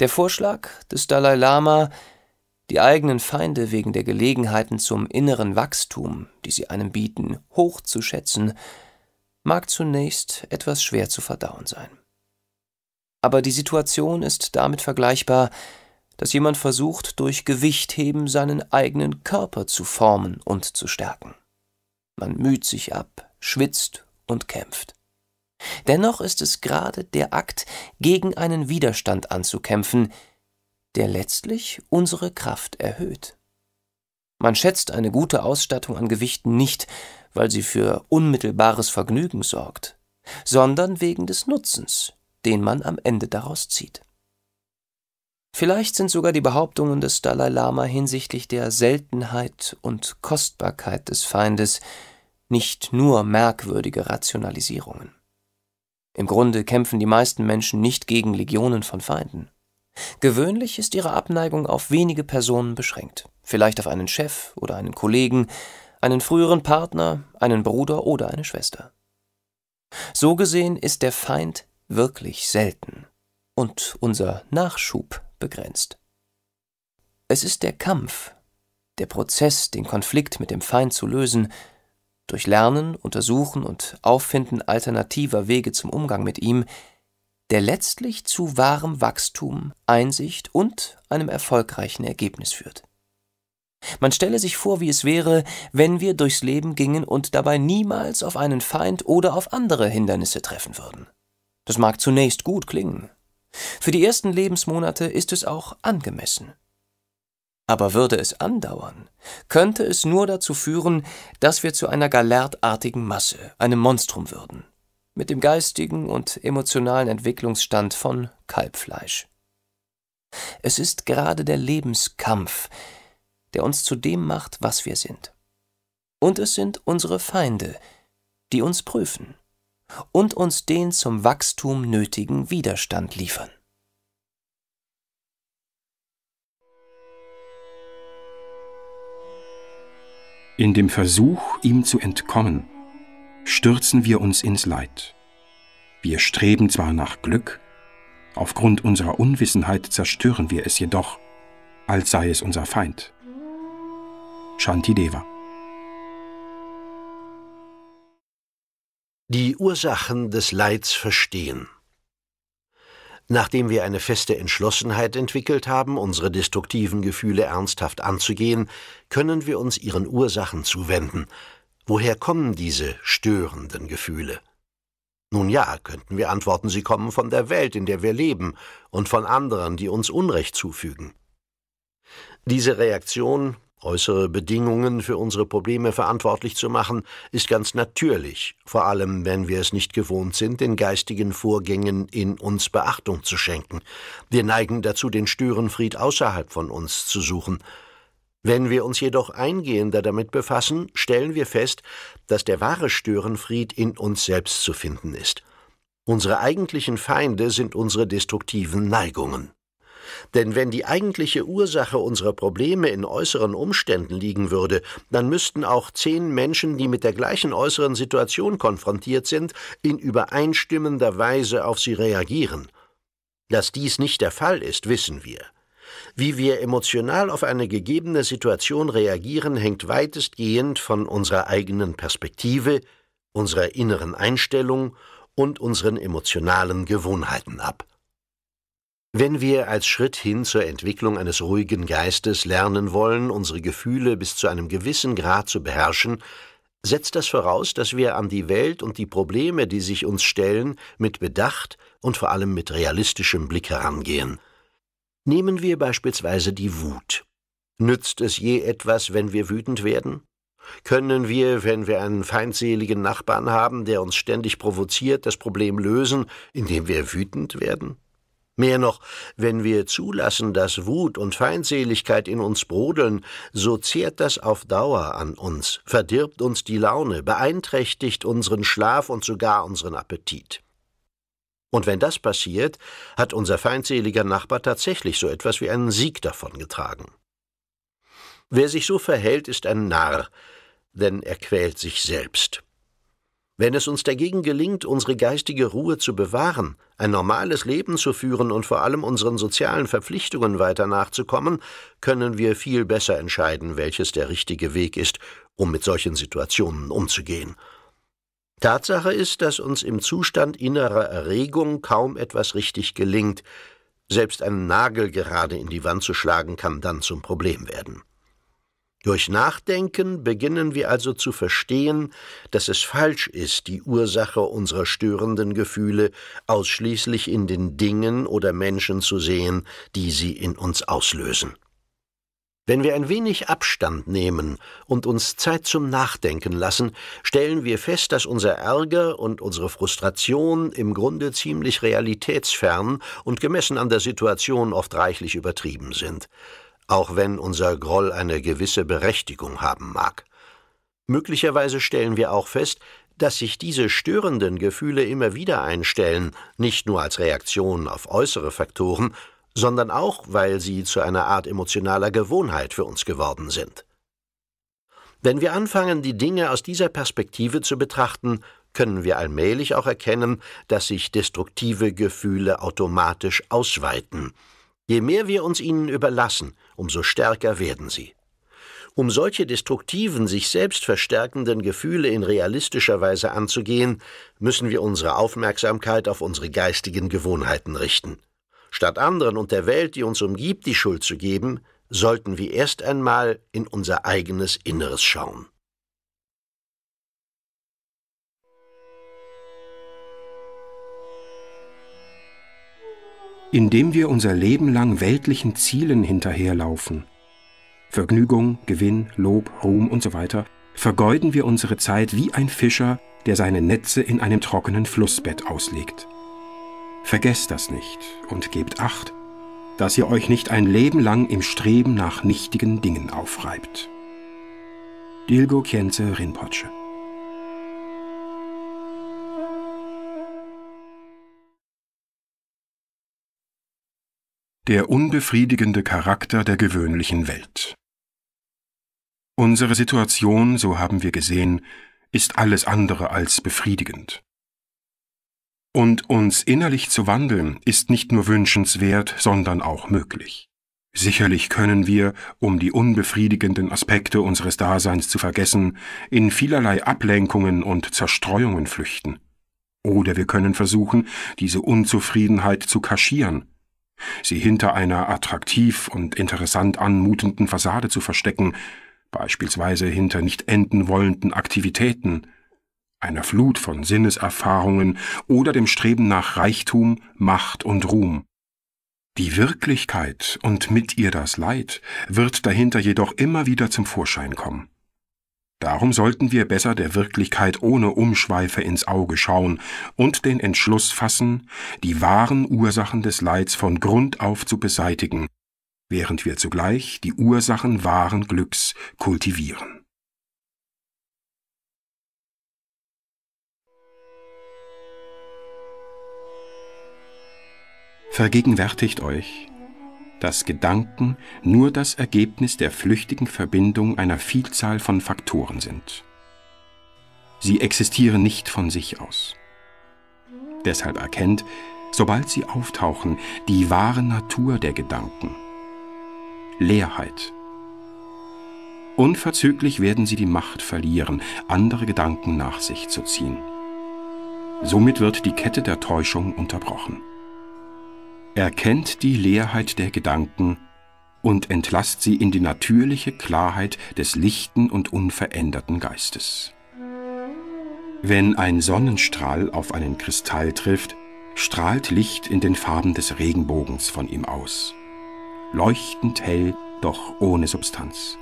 Der Vorschlag des Dalai Lama, die eigenen Feinde wegen der Gelegenheiten zum inneren Wachstum, die sie einem bieten, hochzuschätzen, mag zunächst etwas schwer zu verdauen sein aber die Situation ist damit vergleichbar, dass jemand versucht, durch Gewichtheben seinen eigenen Körper zu formen und zu stärken. Man müht sich ab, schwitzt und kämpft. Dennoch ist es gerade der Akt, gegen einen Widerstand anzukämpfen, der letztlich unsere Kraft erhöht. Man schätzt eine gute Ausstattung an Gewichten nicht, weil sie für unmittelbares Vergnügen sorgt, sondern wegen des Nutzens, den man am Ende daraus zieht. Vielleicht sind sogar die Behauptungen des Dalai Lama hinsichtlich der Seltenheit und Kostbarkeit des Feindes nicht nur merkwürdige Rationalisierungen. Im Grunde kämpfen die meisten Menschen nicht gegen Legionen von Feinden. Gewöhnlich ist ihre Abneigung auf wenige Personen beschränkt, vielleicht auf einen Chef oder einen Kollegen, einen früheren Partner, einen Bruder oder eine Schwester. So gesehen ist der Feind wirklich selten und unser Nachschub begrenzt. Es ist der Kampf, der Prozess, den Konflikt mit dem Feind zu lösen, durch Lernen, Untersuchen und Auffinden alternativer Wege zum Umgang mit ihm, der letztlich zu wahrem Wachstum, Einsicht und einem erfolgreichen Ergebnis führt. Man stelle sich vor, wie es wäre, wenn wir durchs Leben gingen und dabei niemals auf einen Feind oder auf andere Hindernisse treffen würden. Das mag zunächst gut klingen. Für die ersten Lebensmonate ist es auch angemessen. Aber würde es andauern, könnte es nur dazu führen, dass wir zu einer galertartigen Masse, einem Monstrum würden, mit dem geistigen und emotionalen Entwicklungsstand von Kalbfleisch. Es ist gerade der Lebenskampf, der uns zu dem macht, was wir sind. Und es sind unsere Feinde, die uns prüfen und uns den zum Wachstum nötigen Widerstand liefern. In dem Versuch, ihm zu entkommen, stürzen wir uns ins Leid. Wir streben zwar nach Glück, aufgrund unserer Unwissenheit zerstören wir es jedoch, als sei es unser Feind. Shantideva Die Ursachen des Leids verstehen. Nachdem wir eine feste Entschlossenheit entwickelt haben, unsere destruktiven Gefühle ernsthaft anzugehen, können wir uns ihren Ursachen zuwenden. Woher kommen diese störenden Gefühle? Nun ja, könnten wir antworten, sie kommen von der Welt, in der wir leben, und von anderen, die uns Unrecht zufügen. Diese Reaktion Äußere Bedingungen für unsere Probleme verantwortlich zu machen, ist ganz natürlich, vor allem wenn wir es nicht gewohnt sind, den geistigen Vorgängen in uns Beachtung zu schenken. Wir neigen dazu, den Störenfried außerhalb von uns zu suchen. Wenn wir uns jedoch eingehender damit befassen, stellen wir fest, dass der wahre Störenfried in uns selbst zu finden ist. Unsere eigentlichen Feinde sind unsere destruktiven Neigungen. Denn wenn die eigentliche Ursache unserer Probleme in äußeren Umständen liegen würde, dann müssten auch zehn Menschen, die mit der gleichen äußeren Situation konfrontiert sind, in übereinstimmender Weise auf sie reagieren. Dass dies nicht der Fall ist, wissen wir. Wie wir emotional auf eine gegebene Situation reagieren, hängt weitestgehend von unserer eigenen Perspektive, unserer inneren Einstellung und unseren emotionalen Gewohnheiten ab. Wenn wir als Schritt hin zur Entwicklung eines ruhigen Geistes lernen wollen, unsere Gefühle bis zu einem gewissen Grad zu beherrschen, setzt das voraus, dass wir an die Welt und die Probleme, die sich uns stellen, mit Bedacht und vor allem mit realistischem Blick herangehen. Nehmen wir beispielsweise die Wut. Nützt es je etwas, wenn wir wütend werden? Können wir, wenn wir einen feindseligen Nachbarn haben, der uns ständig provoziert, das Problem lösen, indem wir wütend werden? Mehr noch, wenn wir zulassen, dass Wut und Feindseligkeit in uns brodeln, so zehrt das auf Dauer an uns, verdirbt uns die Laune, beeinträchtigt unseren Schlaf und sogar unseren Appetit. Und wenn das passiert, hat unser feindseliger Nachbar tatsächlich so etwas wie einen Sieg davongetragen. Wer sich so verhält, ist ein Narr, denn er quält sich selbst. Wenn es uns dagegen gelingt, unsere geistige Ruhe zu bewahren, ein normales Leben zu führen und vor allem unseren sozialen Verpflichtungen weiter nachzukommen, können wir viel besser entscheiden, welches der richtige Weg ist, um mit solchen Situationen umzugehen. Tatsache ist, dass uns im Zustand innerer Erregung kaum etwas richtig gelingt, selbst einen Nagel gerade in die Wand zu schlagen kann dann zum Problem werden. Durch Nachdenken beginnen wir also zu verstehen, dass es falsch ist, die Ursache unserer störenden Gefühle ausschließlich in den Dingen oder Menschen zu sehen, die sie in uns auslösen. Wenn wir ein wenig Abstand nehmen und uns Zeit zum Nachdenken lassen, stellen wir fest, dass unser Ärger und unsere Frustration im Grunde ziemlich realitätsfern und gemessen an der Situation oft reichlich übertrieben sind auch wenn unser Groll eine gewisse Berechtigung haben mag. Möglicherweise stellen wir auch fest, dass sich diese störenden Gefühle immer wieder einstellen, nicht nur als Reaktion auf äußere Faktoren, sondern auch, weil sie zu einer Art emotionaler Gewohnheit für uns geworden sind. Wenn wir anfangen, die Dinge aus dieser Perspektive zu betrachten, können wir allmählich auch erkennen, dass sich destruktive Gefühle automatisch ausweiten, Je mehr wir uns ihnen überlassen, umso stärker werden sie. Um solche destruktiven, sich selbst verstärkenden Gefühle in realistischer Weise anzugehen, müssen wir unsere Aufmerksamkeit auf unsere geistigen Gewohnheiten richten. Statt anderen und der Welt, die uns umgibt, die Schuld zu geben, sollten wir erst einmal in unser eigenes Inneres schauen. indem wir unser Leben lang weltlichen Zielen hinterherlaufen. Vergnügung, Gewinn, Lob, Ruhm und So weiter, vergeuden wir unsere Zeit wie ein Fischer, der seine Netze in einem trockenen Flussbett auslegt. Vergesst das nicht und gebt acht, dass ihr euch nicht ein Leben lang im Streben nach nichtigen Dingen aufreibt. Dilgo Kienze Rinpoche der unbefriedigende Charakter der gewöhnlichen Welt. Unsere Situation, so haben wir gesehen, ist alles andere als befriedigend. Und uns innerlich zu wandeln ist nicht nur wünschenswert, sondern auch möglich. Sicherlich können wir, um die unbefriedigenden Aspekte unseres Daseins zu vergessen, in vielerlei Ablenkungen und Zerstreuungen flüchten. Oder wir können versuchen, diese Unzufriedenheit zu kaschieren, sie hinter einer attraktiv und interessant anmutenden Fassade zu verstecken, beispielsweise hinter nicht enden wollenden Aktivitäten, einer Flut von Sinneserfahrungen oder dem Streben nach Reichtum, Macht und Ruhm. Die Wirklichkeit und mit ihr das Leid wird dahinter jedoch immer wieder zum Vorschein kommen. Darum sollten wir besser der Wirklichkeit ohne Umschweife ins Auge schauen und den Entschluss fassen, die wahren Ursachen des Leids von Grund auf zu beseitigen, während wir zugleich die Ursachen wahren Glücks kultivieren. Vergegenwärtigt euch, dass Gedanken nur das Ergebnis der flüchtigen Verbindung einer Vielzahl von Faktoren sind. Sie existieren nicht von sich aus. Deshalb erkennt, sobald sie auftauchen, die wahre Natur der Gedanken. Leerheit. Unverzüglich werden sie die Macht verlieren, andere Gedanken nach sich zu ziehen. Somit wird die Kette der Täuschung unterbrochen erkennt die Leerheit der Gedanken und entlasst sie in die natürliche Klarheit des lichten und unveränderten Geistes. Wenn ein Sonnenstrahl auf einen Kristall trifft, strahlt Licht in den Farben des Regenbogens von ihm aus. Leuchtend hell, doch ohne Substanz.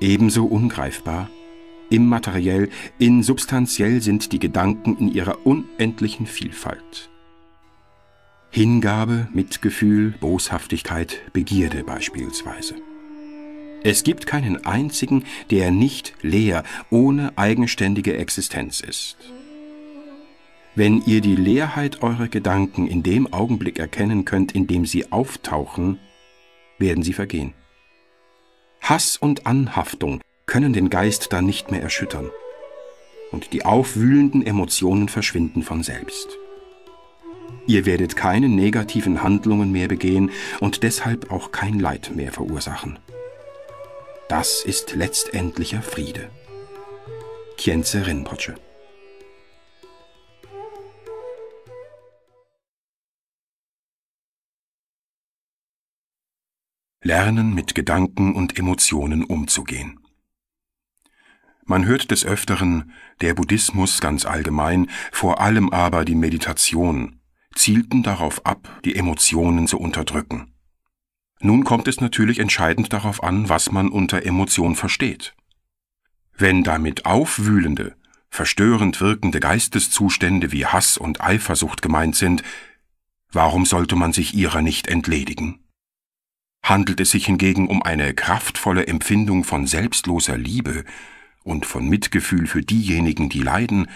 Ebenso ungreifbar, immateriell, insubstantiell sind die Gedanken in ihrer unendlichen Vielfalt. Hingabe, Mitgefühl, Boshaftigkeit, Begierde beispielsweise. Es gibt keinen einzigen, der nicht leer, ohne eigenständige Existenz ist. Wenn ihr die Leerheit eurer Gedanken in dem Augenblick erkennen könnt, in dem sie auftauchen, werden sie vergehen. Hass und Anhaftung können den Geist dann nicht mehr erschüttern und die aufwühlenden Emotionen verschwinden von selbst. Ihr werdet keine negativen Handlungen mehr begehen und deshalb auch kein Leid mehr verursachen. Das ist letztendlicher Friede. Kienze Rinpoche Lernen mit Gedanken und Emotionen umzugehen. Man hört des Öfteren, der Buddhismus ganz allgemein, vor allem aber die Meditation, zielten darauf ab, die Emotionen zu unterdrücken. Nun kommt es natürlich entscheidend darauf an, was man unter Emotion versteht. Wenn damit aufwühlende, verstörend wirkende Geisteszustände wie Hass und Eifersucht gemeint sind, warum sollte man sich ihrer nicht entledigen? Handelt es sich hingegen um eine kraftvolle Empfindung von selbstloser Liebe und von Mitgefühl für diejenigen, die leiden,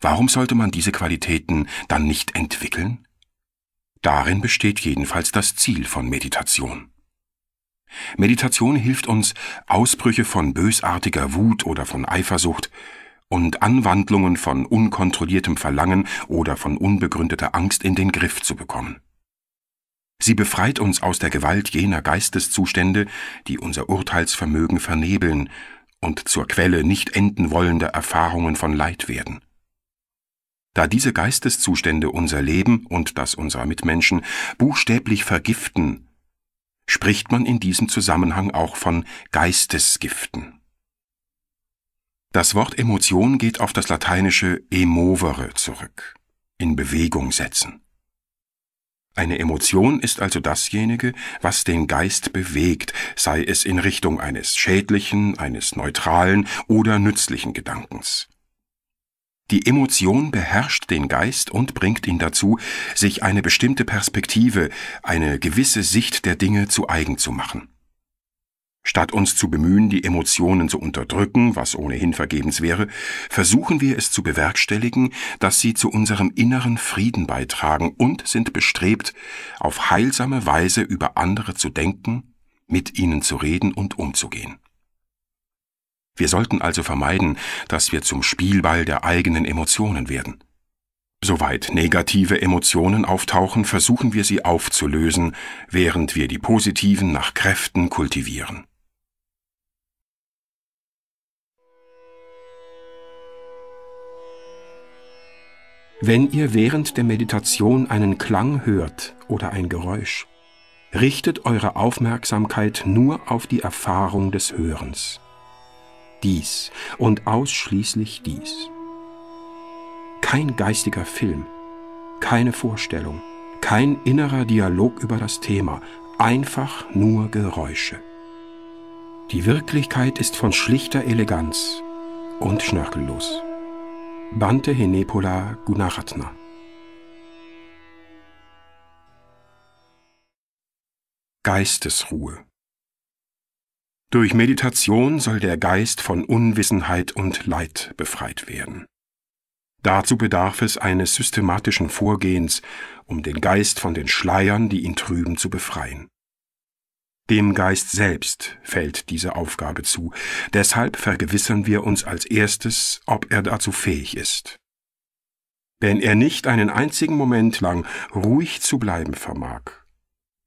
Warum sollte man diese Qualitäten dann nicht entwickeln? Darin besteht jedenfalls das Ziel von Meditation. Meditation hilft uns, Ausbrüche von bösartiger Wut oder von Eifersucht und Anwandlungen von unkontrolliertem Verlangen oder von unbegründeter Angst in den Griff zu bekommen. Sie befreit uns aus der Gewalt jener Geisteszustände, die unser Urteilsvermögen vernebeln und zur Quelle nicht enden wollender Erfahrungen von Leid werden. Da diese Geisteszustände unser Leben und das unserer Mitmenschen buchstäblich vergiften, spricht man in diesem Zusammenhang auch von Geistesgiften. Das Wort Emotion geht auf das lateinische emovere zurück, in Bewegung setzen. Eine Emotion ist also dasjenige, was den Geist bewegt, sei es in Richtung eines schädlichen, eines neutralen oder nützlichen Gedankens. Die Emotion beherrscht den Geist und bringt ihn dazu, sich eine bestimmte Perspektive, eine gewisse Sicht der Dinge zu eigen zu machen. Statt uns zu bemühen, die Emotionen zu unterdrücken, was ohnehin vergebens wäre, versuchen wir es zu bewerkstelligen, dass sie zu unserem inneren Frieden beitragen und sind bestrebt, auf heilsame Weise über andere zu denken, mit ihnen zu reden und umzugehen. Wir sollten also vermeiden, dass wir zum Spielball der eigenen Emotionen werden. Soweit negative Emotionen auftauchen, versuchen wir sie aufzulösen, während wir die positiven nach Kräften kultivieren. Wenn ihr während der Meditation einen Klang hört oder ein Geräusch, richtet eure Aufmerksamkeit nur auf die Erfahrung des Hörens dies und ausschließlich dies. Kein geistiger Film, keine Vorstellung, kein innerer Dialog über das Thema, einfach nur Geräusche. Die Wirklichkeit ist von schlichter Eleganz und schnörkellos. Bante Henepola Gunaratna Geistesruhe durch Meditation soll der Geist von Unwissenheit und Leid befreit werden. Dazu bedarf es eines systematischen Vorgehens, um den Geist von den Schleiern, die ihn trüben, zu befreien. Dem Geist selbst fällt diese Aufgabe zu, deshalb vergewissern wir uns als erstes, ob er dazu fähig ist. Wenn er nicht einen einzigen Moment lang ruhig zu bleiben vermag,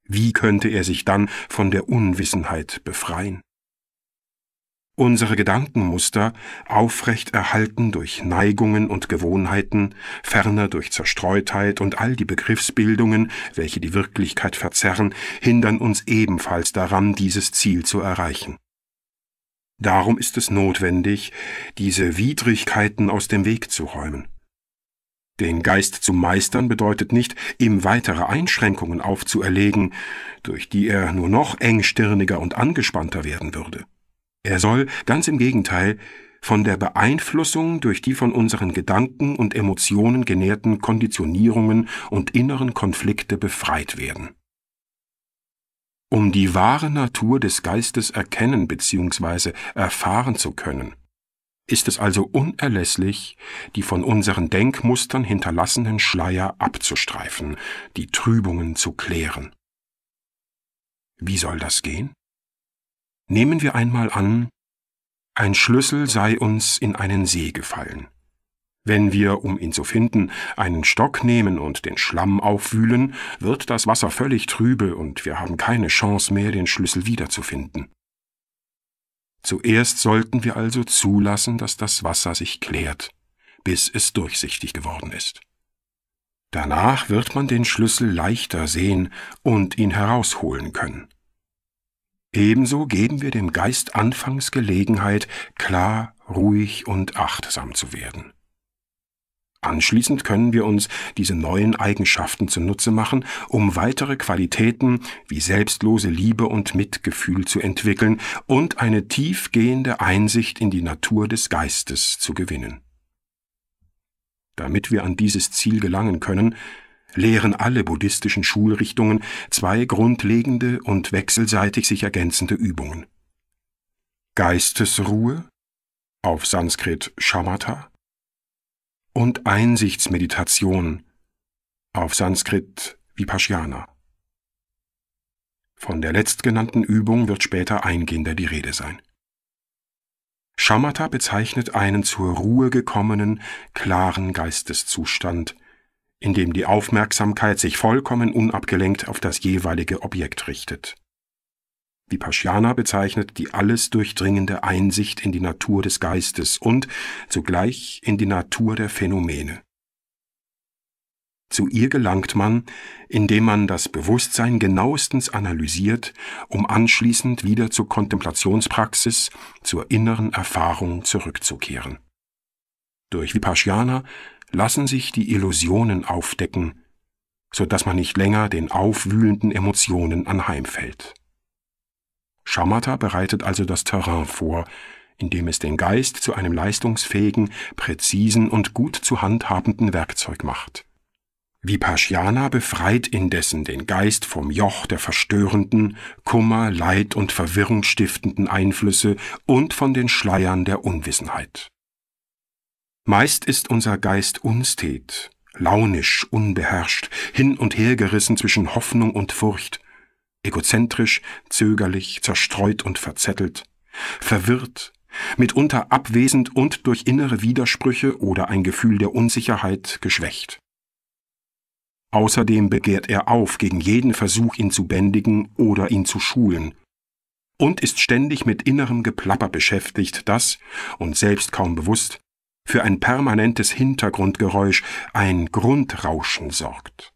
wie könnte er sich dann von der Unwissenheit befreien? Unsere Gedankenmuster, aufrecht erhalten durch Neigungen und Gewohnheiten, ferner durch Zerstreutheit und all die Begriffsbildungen, welche die Wirklichkeit verzerren, hindern uns ebenfalls daran, dieses Ziel zu erreichen. Darum ist es notwendig, diese Widrigkeiten aus dem Weg zu räumen. Den Geist zu meistern bedeutet nicht, ihm weitere Einschränkungen aufzuerlegen, durch die er nur noch engstirniger und angespannter werden würde. Er soll, ganz im Gegenteil, von der Beeinflussung durch die von unseren Gedanken und Emotionen genährten Konditionierungen und inneren Konflikte befreit werden. Um die wahre Natur des Geistes erkennen bzw. erfahren zu können, ist es also unerlässlich, die von unseren Denkmustern hinterlassenen Schleier abzustreifen, die Trübungen zu klären. Wie soll das gehen? Nehmen wir einmal an, ein Schlüssel sei uns in einen See gefallen. Wenn wir, um ihn zu finden, einen Stock nehmen und den Schlamm aufwühlen, wird das Wasser völlig trübe und wir haben keine Chance mehr, den Schlüssel wiederzufinden. Zuerst sollten wir also zulassen, dass das Wasser sich klärt, bis es durchsichtig geworden ist. Danach wird man den Schlüssel leichter sehen und ihn herausholen können. Ebenso geben wir dem Geist anfangs Gelegenheit, klar, ruhig und achtsam zu werden. Anschließend können wir uns diese neuen Eigenschaften zunutze machen, um weitere Qualitäten wie selbstlose Liebe und Mitgefühl zu entwickeln und eine tiefgehende Einsicht in die Natur des Geistes zu gewinnen. Damit wir an dieses Ziel gelangen können, lehren alle buddhistischen Schulrichtungen zwei grundlegende und wechselseitig sich ergänzende Übungen. Geistesruhe, auf Sanskrit Shamatha, und Einsichtsmeditation, auf Sanskrit Vipassana. Von der letztgenannten Übung wird später eingehender die Rede sein. Shamatha bezeichnet einen zur Ruhe gekommenen, klaren Geisteszustand – in dem die Aufmerksamkeit sich vollkommen unabgelenkt auf das jeweilige Objekt richtet. Vipassana bezeichnet die alles durchdringende Einsicht in die Natur des Geistes und zugleich in die Natur der Phänomene. Zu ihr gelangt man, indem man das Bewusstsein genauestens analysiert, um anschließend wieder zur Kontemplationspraxis, zur inneren Erfahrung zurückzukehren. Durch Vipassana lassen sich die Illusionen aufdecken, so dass man nicht länger den aufwühlenden Emotionen anheimfällt. Shamatha bereitet also das Terrain vor, indem es den Geist zu einem leistungsfähigen, präzisen und gut zu handhabenden Werkzeug macht. Vipashyana befreit indessen den Geist vom Joch der verstörenden, Kummer, Leid und Verwirrung stiftenden Einflüsse und von den Schleiern der Unwissenheit. Meist ist unser Geist unstet, launisch, unbeherrscht, hin und her gerissen zwischen Hoffnung und Furcht, egozentrisch, zögerlich, zerstreut und verzettelt, verwirrt, mitunter abwesend und durch innere Widersprüche oder ein Gefühl der Unsicherheit geschwächt. Außerdem begehrt er auf gegen jeden Versuch, ihn zu bändigen oder ihn zu schulen, und ist ständig mit innerem Geplapper beschäftigt, das, und selbst kaum bewusst, für ein permanentes Hintergrundgeräusch, ein Grundrauschen sorgt.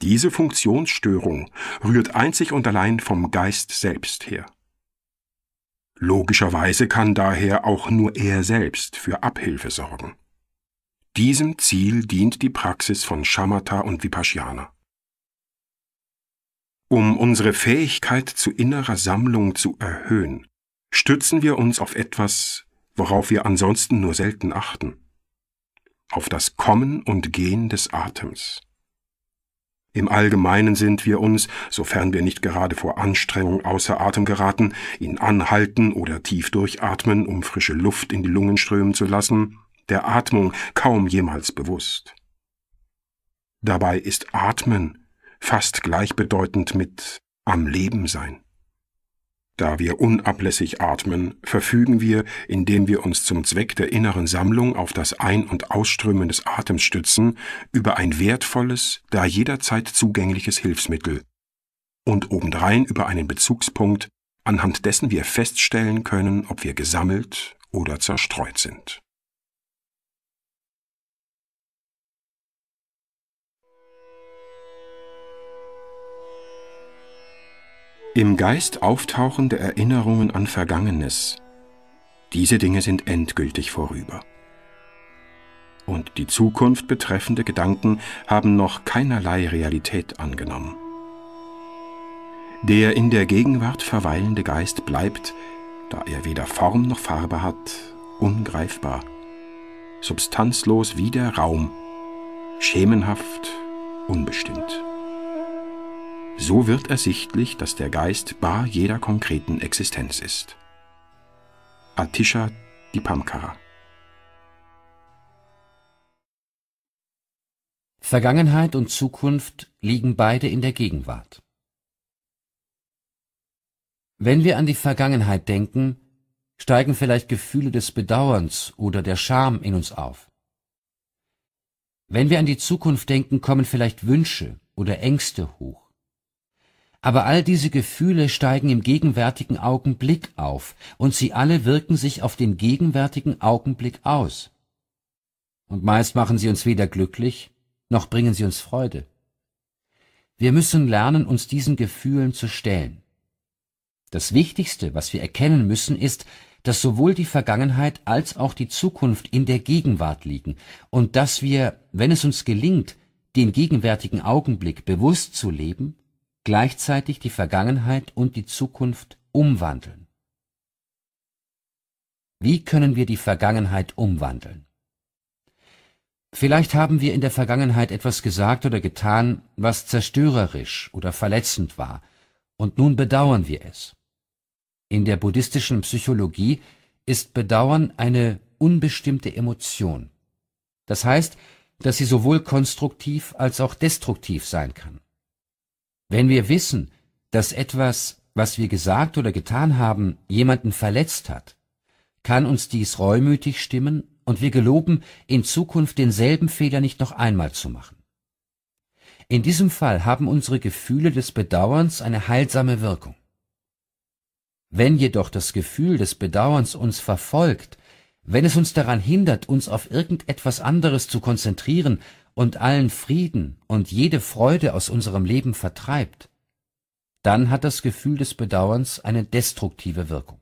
Diese Funktionsstörung rührt einzig und allein vom Geist selbst her. Logischerweise kann daher auch nur er selbst für Abhilfe sorgen. Diesem Ziel dient die Praxis von Shamatha und Vipassana. Um unsere Fähigkeit zu innerer Sammlung zu erhöhen, stützen wir uns auf etwas, worauf wir ansonsten nur selten achten, auf das Kommen und Gehen des Atems. Im Allgemeinen sind wir uns, sofern wir nicht gerade vor Anstrengung außer Atem geraten, in anhalten oder tief durchatmen, um frische Luft in die Lungen strömen zu lassen, der Atmung kaum jemals bewusst. Dabei ist Atmen fast gleichbedeutend mit am Leben sein. Da wir unablässig atmen, verfügen wir, indem wir uns zum Zweck der inneren Sammlung auf das Ein- und Ausströmen des Atems stützen, über ein wertvolles, da jederzeit zugängliches Hilfsmittel und obendrein über einen Bezugspunkt, anhand dessen wir feststellen können, ob wir gesammelt oder zerstreut sind Im Geist auftauchende Erinnerungen an Vergangenes. Diese Dinge sind endgültig vorüber. Und die Zukunft betreffende Gedanken haben noch keinerlei Realität angenommen. Der in der Gegenwart verweilende Geist bleibt, da er weder Form noch Farbe hat, ungreifbar, substanzlos wie der Raum, schemenhaft, unbestimmt. So wird ersichtlich, dass der Geist bar jeder konkreten Existenz ist. Atisha Dipamkara Vergangenheit und Zukunft liegen beide in der Gegenwart. Wenn wir an die Vergangenheit denken, steigen vielleicht Gefühle des Bedauerns oder der Scham in uns auf. Wenn wir an die Zukunft denken, kommen vielleicht Wünsche oder Ängste hoch. Aber all diese Gefühle steigen im gegenwärtigen Augenblick auf, und sie alle wirken sich auf den gegenwärtigen Augenblick aus. Und meist machen sie uns weder glücklich, noch bringen sie uns Freude. Wir müssen lernen, uns diesen Gefühlen zu stellen. Das Wichtigste, was wir erkennen müssen, ist, dass sowohl die Vergangenheit als auch die Zukunft in der Gegenwart liegen und dass wir, wenn es uns gelingt, den gegenwärtigen Augenblick bewusst zu leben, gleichzeitig die Vergangenheit und die Zukunft umwandeln. Wie können wir die Vergangenheit umwandeln? Vielleicht haben wir in der Vergangenheit etwas gesagt oder getan, was zerstörerisch oder verletzend war, und nun bedauern wir es. In der buddhistischen Psychologie ist Bedauern eine unbestimmte Emotion. Das heißt, dass sie sowohl konstruktiv als auch destruktiv sein kann. Wenn wir wissen, dass etwas, was wir gesagt oder getan haben, jemanden verletzt hat, kann uns dies reumütig stimmen und wir geloben, in Zukunft denselben Fehler nicht noch einmal zu machen. In diesem Fall haben unsere Gefühle des Bedauerns eine heilsame Wirkung. Wenn jedoch das Gefühl des Bedauerns uns verfolgt, wenn es uns daran hindert, uns auf irgendetwas anderes zu konzentrieren, und allen Frieden und jede Freude aus unserem Leben vertreibt, dann hat das Gefühl des Bedauerns eine destruktive Wirkung.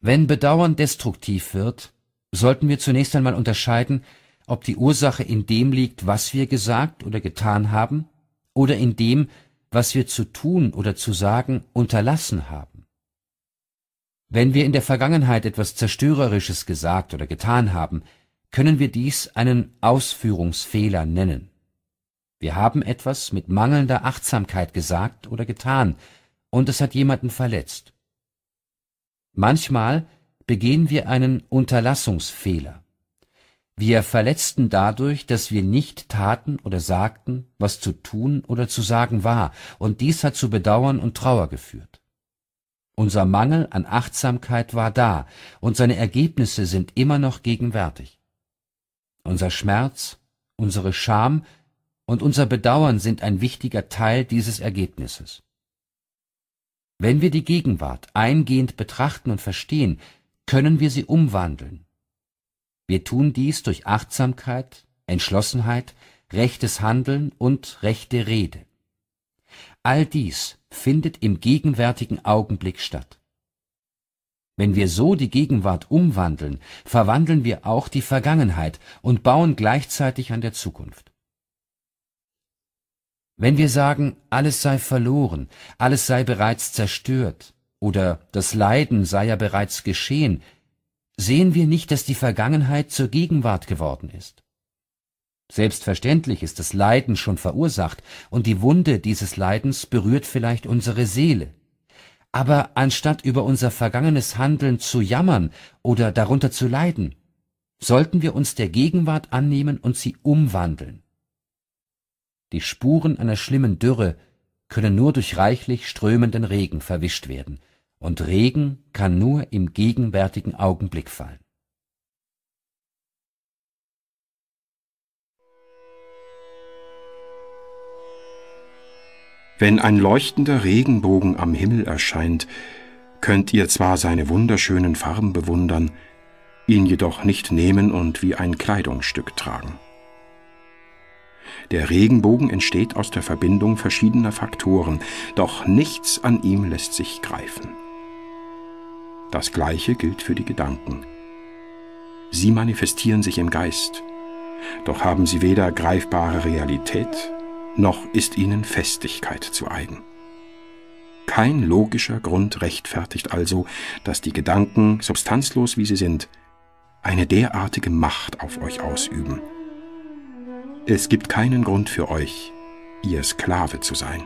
Wenn Bedauern destruktiv wird, sollten wir zunächst einmal unterscheiden, ob die Ursache in dem liegt, was wir gesagt oder getan haben, oder in dem, was wir zu tun oder zu sagen unterlassen haben. Wenn wir in der Vergangenheit etwas Zerstörerisches gesagt oder getan haben, können wir dies einen Ausführungsfehler nennen. Wir haben etwas mit mangelnder Achtsamkeit gesagt oder getan, und es hat jemanden verletzt. Manchmal begehen wir einen Unterlassungsfehler. Wir verletzten dadurch, dass wir nicht taten oder sagten, was zu tun oder zu sagen war, und dies hat zu Bedauern und Trauer geführt. Unser Mangel an Achtsamkeit war da, und seine Ergebnisse sind immer noch gegenwärtig. Unser Schmerz, unsere Scham und unser Bedauern sind ein wichtiger Teil dieses Ergebnisses. Wenn wir die Gegenwart eingehend betrachten und verstehen, können wir sie umwandeln. Wir tun dies durch Achtsamkeit, Entschlossenheit, rechtes Handeln und rechte Rede. All dies findet im gegenwärtigen Augenblick statt. Wenn wir so die Gegenwart umwandeln, verwandeln wir auch die Vergangenheit und bauen gleichzeitig an der Zukunft. Wenn wir sagen, alles sei verloren, alles sei bereits zerstört oder das Leiden sei ja bereits geschehen, sehen wir nicht, dass die Vergangenheit zur Gegenwart geworden ist. Selbstverständlich ist das Leiden schon verursacht und die Wunde dieses Leidens berührt vielleicht unsere Seele, aber anstatt über unser vergangenes Handeln zu jammern oder darunter zu leiden, sollten wir uns der Gegenwart annehmen und sie umwandeln. Die Spuren einer schlimmen Dürre können nur durch reichlich strömenden Regen verwischt werden, und Regen kann nur im gegenwärtigen Augenblick fallen. Wenn ein leuchtender Regenbogen am Himmel erscheint, könnt ihr zwar seine wunderschönen Farben bewundern, ihn jedoch nicht nehmen und wie ein Kleidungsstück tragen. Der Regenbogen entsteht aus der Verbindung verschiedener Faktoren, doch nichts an ihm lässt sich greifen. Das Gleiche gilt für die Gedanken. Sie manifestieren sich im Geist, doch haben sie weder greifbare Realität noch ist ihnen Festigkeit zu eigen. Kein logischer Grund rechtfertigt also, dass die Gedanken, substanzlos wie sie sind, eine derartige Macht auf euch ausüben. Es gibt keinen Grund für euch, ihr Sklave zu sein.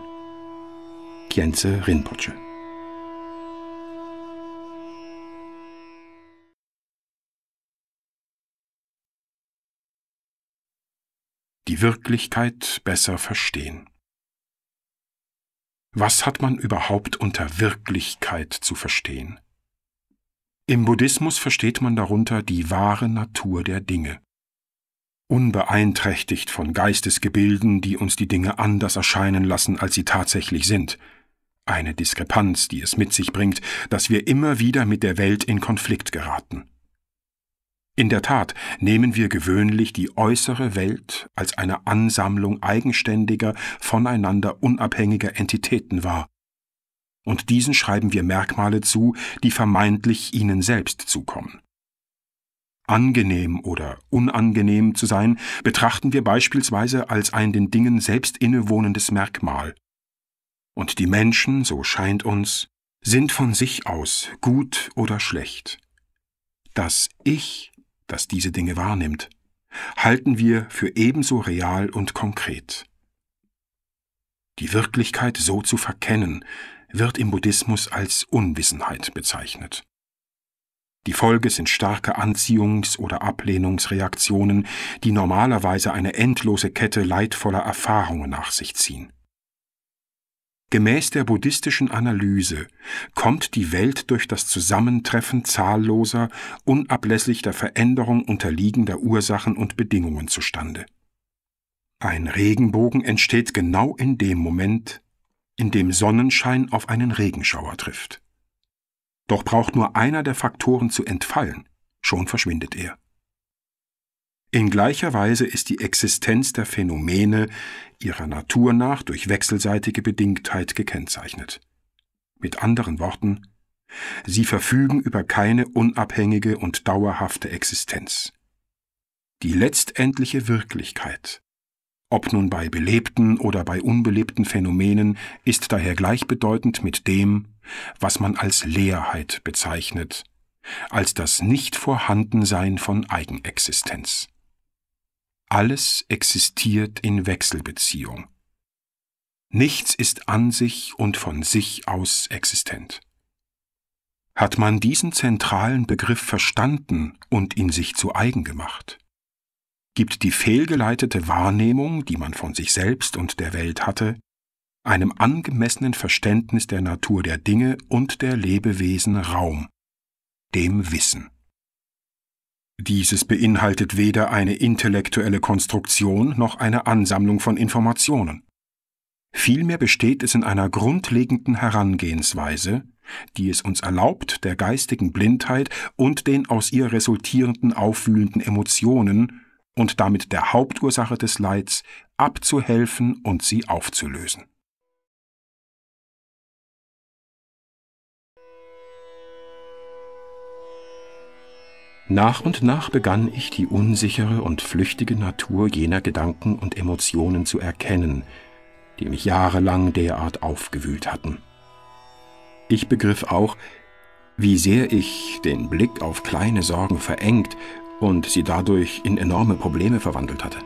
Kienze Rinpoche die Wirklichkeit besser verstehen. Was hat man überhaupt unter Wirklichkeit zu verstehen? Im Buddhismus versteht man darunter die wahre Natur der Dinge. Unbeeinträchtigt von Geistesgebilden, die uns die Dinge anders erscheinen lassen, als sie tatsächlich sind. Eine Diskrepanz, die es mit sich bringt, dass wir immer wieder mit der Welt in Konflikt geraten. In der Tat nehmen wir gewöhnlich die äußere Welt als eine Ansammlung eigenständiger, voneinander unabhängiger Entitäten wahr, und diesen schreiben wir Merkmale zu, die vermeintlich ihnen selbst zukommen. Angenehm oder unangenehm zu sein betrachten wir beispielsweise als ein den Dingen selbst innewohnendes Merkmal. Und die Menschen, so scheint uns, sind von sich aus gut oder schlecht. Das Ich das diese Dinge wahrnimmt, halten wir für ebenso real und konkret. Die Wirklichkeit so zu verkennen, wird im Buddhismus als Unwissenheit bezeichnet. Die Folge sind starke Anziehungs- oder Ablehnungsreaktionen, die normalerweise eine endlose Kette leidvoller Erfahrungen nach sich ziehen. Gemäß der buddhistischen Analyse kommt die Welt durch das Zusammentreffen zahlloser, unablässlich der Veränderung unterliegender Ursachen und Bedingungen zustande. Ein Regenbogen entsteht genau in dem Moment, in dem Sonnenschein auf einen Regenschauer trifft. Doch braucht nur einer der Faktoren zu entfallen, schon verschwindet er. In gleicher Weise ist die Existenz der Phänomene ihrer Natur nach durch wechselseitige Bedingtheit gekennzeichnet. Mit anderen Worten, sie verfügen über keine unabhängige und dauerhafte Existenz. Die letztendliche Wirklichkeit, ob nun bei belebten oder bei unbelebten Phänomenen, ist daher gleichbedeutend mit dem, was man als Leerheit bezeichnet, als das Nichtvorhandensein von Eigenexistenz. Alles existiert in Wechselbeziehung. Nichts ist an sich und von sich aus existent. Hat man diesen zentralen Begriff verstanden und ihn sich zu eigen gemacht, gibt die fehlgeleitete Wahrnehmung, die man von sich selbst und der Welt hatte, einem angemessenen Verständnis der Natur der Dinge und der Lebewesen Raum, dem Wissen. Dieses beinhaltet weder eine intellektuelle Konstruktion noch eine Ansammlung von Informationen. Vielmehr besteht es in einer grundlegenden Herangehensweise, die es uns erlaubt, der geistigen Blindheit und den aus ihr resultierenden aufwühlenden Emotionen und damit der Hauptursache des Leids abzuhelfen und sie aufzulösen Nach und nach begann ich die unsichere und flüchtige Natur jener Gedanken und Emotionen zu erkennen, die mich jahrelang derart aufgewühlt hatten. Ich begriff auch, wie sehr ich den Blick auf kleine Sorgen verengt und sie dadurch in enorme Probleme verwandelt hatte.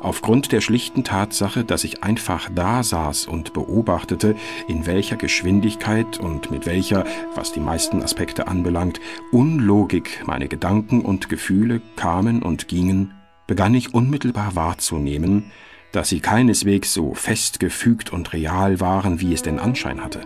Aufgrund der schlichten Tatsache, dass ich einfach da saß und beobachtete, in welcher Geschwindigkeit und mit welcher, was die meisten Aspekte anbelangt, Unlogik meine Gedanken und Gefühle kamen und gingen, begann ich unmittelbar wahrzunehmen, dass sie keineswegs so festgefügt und real waren, wie es den Anschein hatte.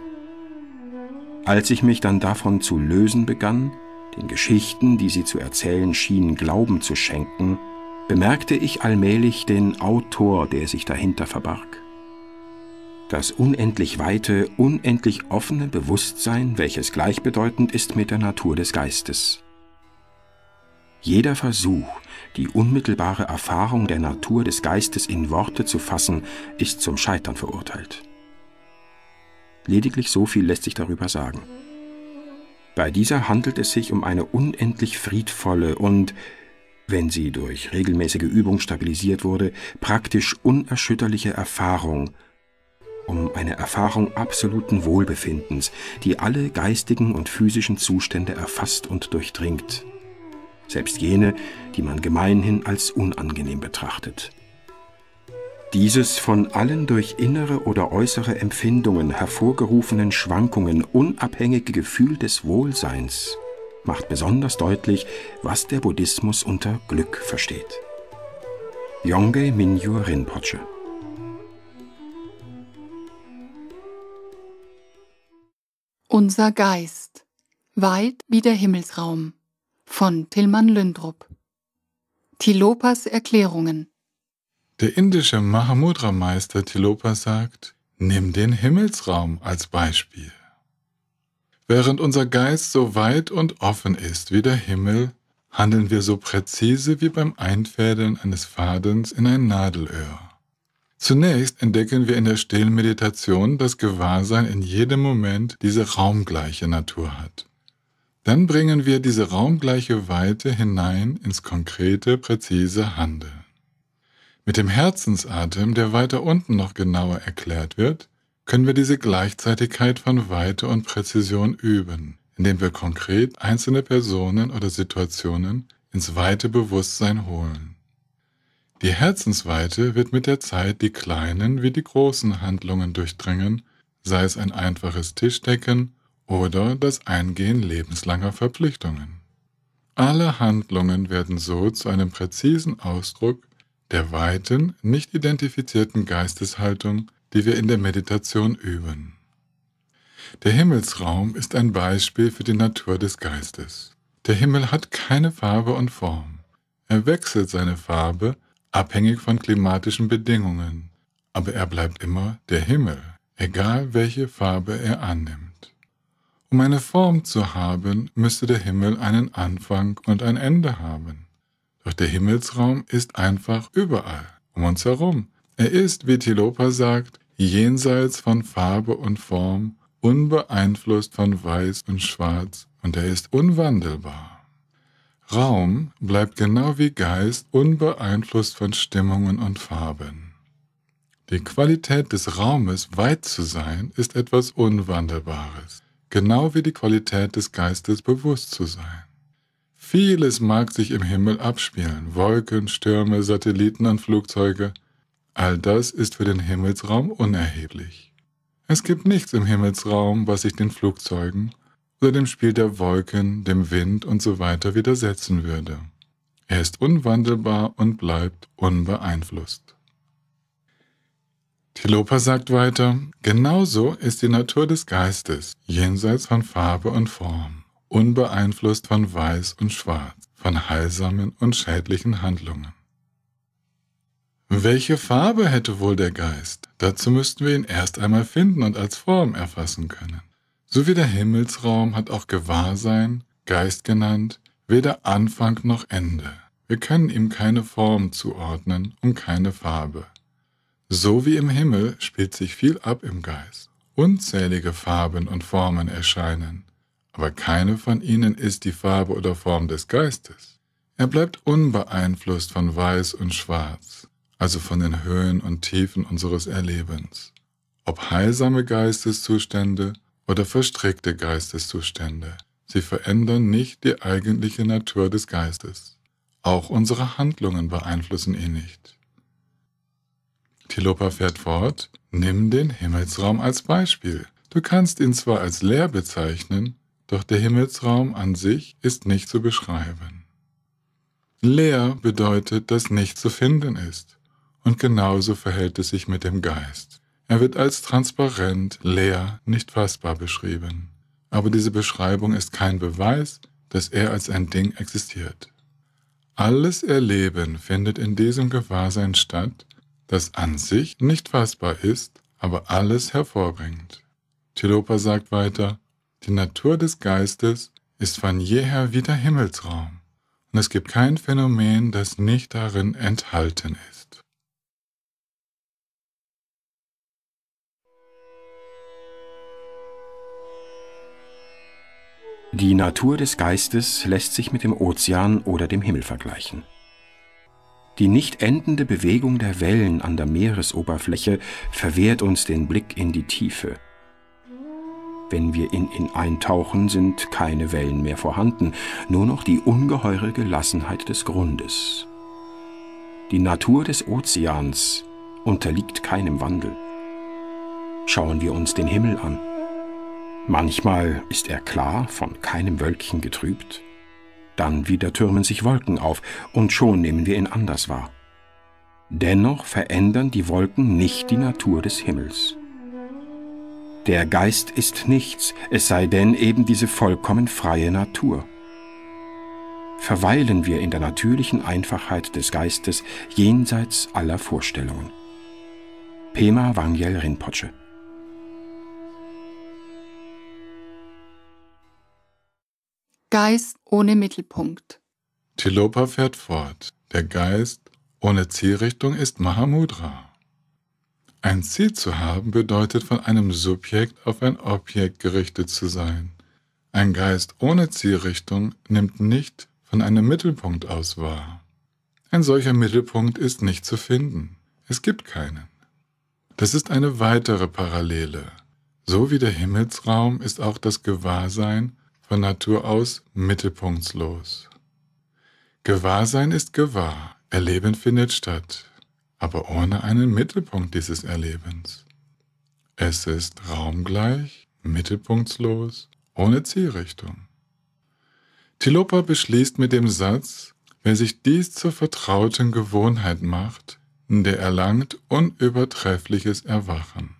Als ich mich dann davon zu lösen begann, den Geschichten, die sie zu erzählen schienen, Glauben zu schenken, bemerkte ich allmählich den Autor, der sich dahinter verbarg. Das unendlich weite, unendlich offene Bewusstsein, welches gleichbedeutend ist mit der Natur des Geistes. Jeder Versuch, die unmittelbare Erfahrung der Natur des Geistes in Worte zu fassen, ist zum Scheitern verurteilt. Lediglich so viel lässt sich darüber sagen. Bei dieser handelt es sich um eine unendlich friedvolle und wenn sie durch regelmäßige Übung stabilisiert wurde, praktisch unerschütterliche Erfahrung, um eine Erfahrung absoluten Wohlbefindens, die alle geistigen und physischen Zustände erfasst und durchdringt, selbst jene, die man gemeinhin als unangenehm betrachtet. Dieses von allen durch innere oder äußere Empfindungen hervorgerufenen Schwankungen unabhängige Gefühl des Wohlseins macht besonders deutlich, was der Buddhismus unter Glück versteht. Yongge Mingyur Rinpoche Unser Geist, weit wie der Himmelsraum von Tilman Lündrup Tilopas Erklärungen Der indische Mahamudra-Meister Tilopa sagt, nimm den Himmelsraum als Beispiel. Während unser Geist so weit und offen ist wie der Himmel, handeln wir so präzise wie beim Einfädeln eines Fadens in ein Nadelöhr. Zunächst entdecken wir in der stillen Meditation, dass Gewahrsein in jedem Moment diese raumgleiche Natur hat. Dann bringen wir diese raumgleiche Weite hinein ins konkrete, präzise Handeln. Mit dem Herzensatem, der weiter unten noch genauer erklärt wird, können wir diese Gleichzeitigkeit von Weite und Präzision üben, indem wir konkret einzelne Personen oder Situationen ins weite Bewusstsein holen. Die Herzensweite wird mit der Zeit die kleinen wie die großen Handlungen durchdringen, sei es ein einfaches Tischdecken oder das Eingehen lebenslanger Verpflichtungen. Alle Handlungen werden so zu einem präzisen Ausdruck der weiten, nicht identifizierten Geisteshaltung die wir in der Meditation üben. Der Himmelsraum ist ein Beispiel für die Natur des Geistes. Der Himmel hat keine Farbe und Form. Er wechselt seine Farbe abhängig von klimatischen Bedingungen, aber er bleibt immer der Himmel, egal welche Farbe er annimmt. Um eine Form zu haben, müsste der Himmel einen Anfang und ein Ende haben. Doch der Himmelsraum ist einfach überall, um uns herum. Er ist, wie Tilopa sagt, jenseits von Farbe und Form, unbeeinflusst von Weiß und Schwarz, und er ist unwandelbar. Raum bleibt genau wie Geist unbeeinflusst von Stimmungen und Farben. Die Qualität des Raumes, weit zu sein, ist etwas Unwandelbares, genau wie die Qualität des Geistes, bewusst zu sein. Vieles mag sich im Himmel abspielen, Wolken, Stürme, Satelliten und Flugzeuge, All das ist für den Himmelsraum unerheblich. Es gibt nichts im Himmelsraum, was sich den Flugzeugen oder dem Spiel der Wolken, dem Wind und so weiter widersetzen würde. Er ist unwandelbar und bleibt unbeeinflusst. Tilopa sagt weiter, genauso ist die Natur des Geistes jenseits von Farbe und Form, unbeeinflusst von Weiß und Schwarz, von heilsamen und schädlichen Handlungen. Welche Farbe hätte wohl der Geist? Dazu müssten wir ihn erst einmal finden und als Form erfassen können. So wie der Himmelsraum hat auch Gewahrsein, Geist genannt, weder Anfang noch Ende. Wir können ihm keine Form zuordnen und keine Farbe. So wie im Himmel spielt sich viel ab im Geist. Unzählige Farben und Formen erscheinen, aber keine von ihnen ist die Farbe oder Form des Geistes. Er bleibt unbeeinflusst von Weiß und Schwarz, also von den Höhen und Tiefen unseres Erlebens, ob heilsame Geisteszustände oder verstrickte Geisteszustände. Sie verändern nicht die eigentliche Natur des Geistes. Auch unsere Handlungen beeinflussen ihn nicht. Tilopa fährt fort, nimm den Himmelsraum als Beispiel. Du kannst ihn zwar als leer bezeichnen, doch der Himmelsraum an sich ist nicht zu beschreiben. Leer bedeutet, dass nichts zu finden ist. Und genauso verhält es sich mit dem Geist. Er wird als transparent, leer, nicht fassbar beschrieben. Aber diese Beschreibung ist kein Beweis, dass er als ein Ding existiert. Alles Erleben findet in diesem Gewahrsein statt, das an sich nicht fassbar ist, aber alles hervorbringt. Tilopa sagt weiter, die Natur des Geistes ist von jeher wie der Himmelsraum, und es gibt kein Phänomen, das nicht darin enthalten ist. Die Natur des Geistes lässt sich mit dem Ozean oder dem Himmel vergleichen. Die nicht endende Bewegung der Wellen an der Meeresoberfläche verwehrt uns den Blick in die Tiefe. Wenn wir in ihn eintauchen, sind keine Wellen mehr vorhanden, nur noch die ungeheure Gelassenheit des Grundes. Die Natur des Ozeans unterliegt keinem Wandel. Schauen wir uns den Himmel an. Manchmal ist er klar, von keinem Wölkchen getrübt. Dann wieder türmen sich Wolken auf und schon nehmen wir ihn anders wahr. Dennoch verändern die Wolken nicht die Natur des Himmels. Der Geist ist nichts, es sei denn eben diese vollkommen freie Natur. Verweilen wir in der natürlichen Einfachheit des Geistes jenseits aller Vorstellungen. Pema Wangyel Rinpoche Geist ohne Mittelpunkt. Tilopa fährt fort. Der Geist ohne Zielrichtung ist Mahamudra. Ein Ziel zu haben bedeutet von einem Subjekt auf ein Objekt gerichtet zu sein. Ein Geist ohne Zielrichtung nimmt nicht von einem Mittelpunkt aus wahr. Ein solcher Mittelpunkt ist nicht zu finden. Es gibt keinen. Das ist eine weitere Parallele. So wie der Himmelsraum ist auch das Gewahrsein von Natur aus mittelpunktslos. Gewahrsein ist gewahr, Erleben findet statt, aber ohne einen Mittelpunkt dieses Erlebens. Es ist raumgleich, mittelpunktslos, ohne Zielrichtung. Tilopa beschließt mit dem Satz, wer sich dies zur vertrauten Gewohnheit macht, der erlangt unübertreffliches Erwachen.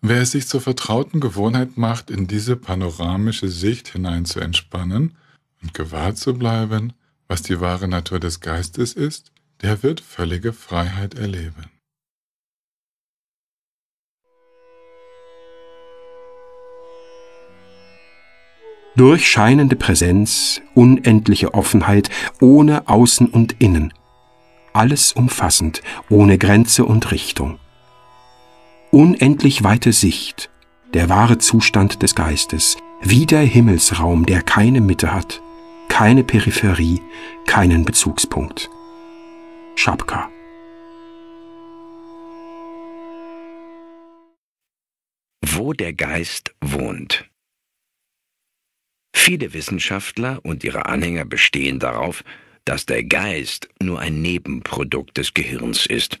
Wer es sich zur vertrauten Gewohnheit macht, in diese panoramische Sicht hinein zu entspannen und gewahr zu bleiben, was die wahre Natur des Geistes ist, der wird völlige Freiheit erleben. Durch scheinende Präsenz, unendliche Offenheit, ohne Außen und Innen, alles umfassend, ohne Grenze und Richtung unendlich weite Sicht, der wahre Zustand des Geistes, wie der Himmelsraum, der keine Mitte hat, keine Peripherie, keinen Bezugspunkt. Schapka. Wo der Geist wohnt. Viele Wissenschaftler und ihre Anhänger bestehen darauf, dass der Geist nur ein Nebenprodukt des Gehirns ist.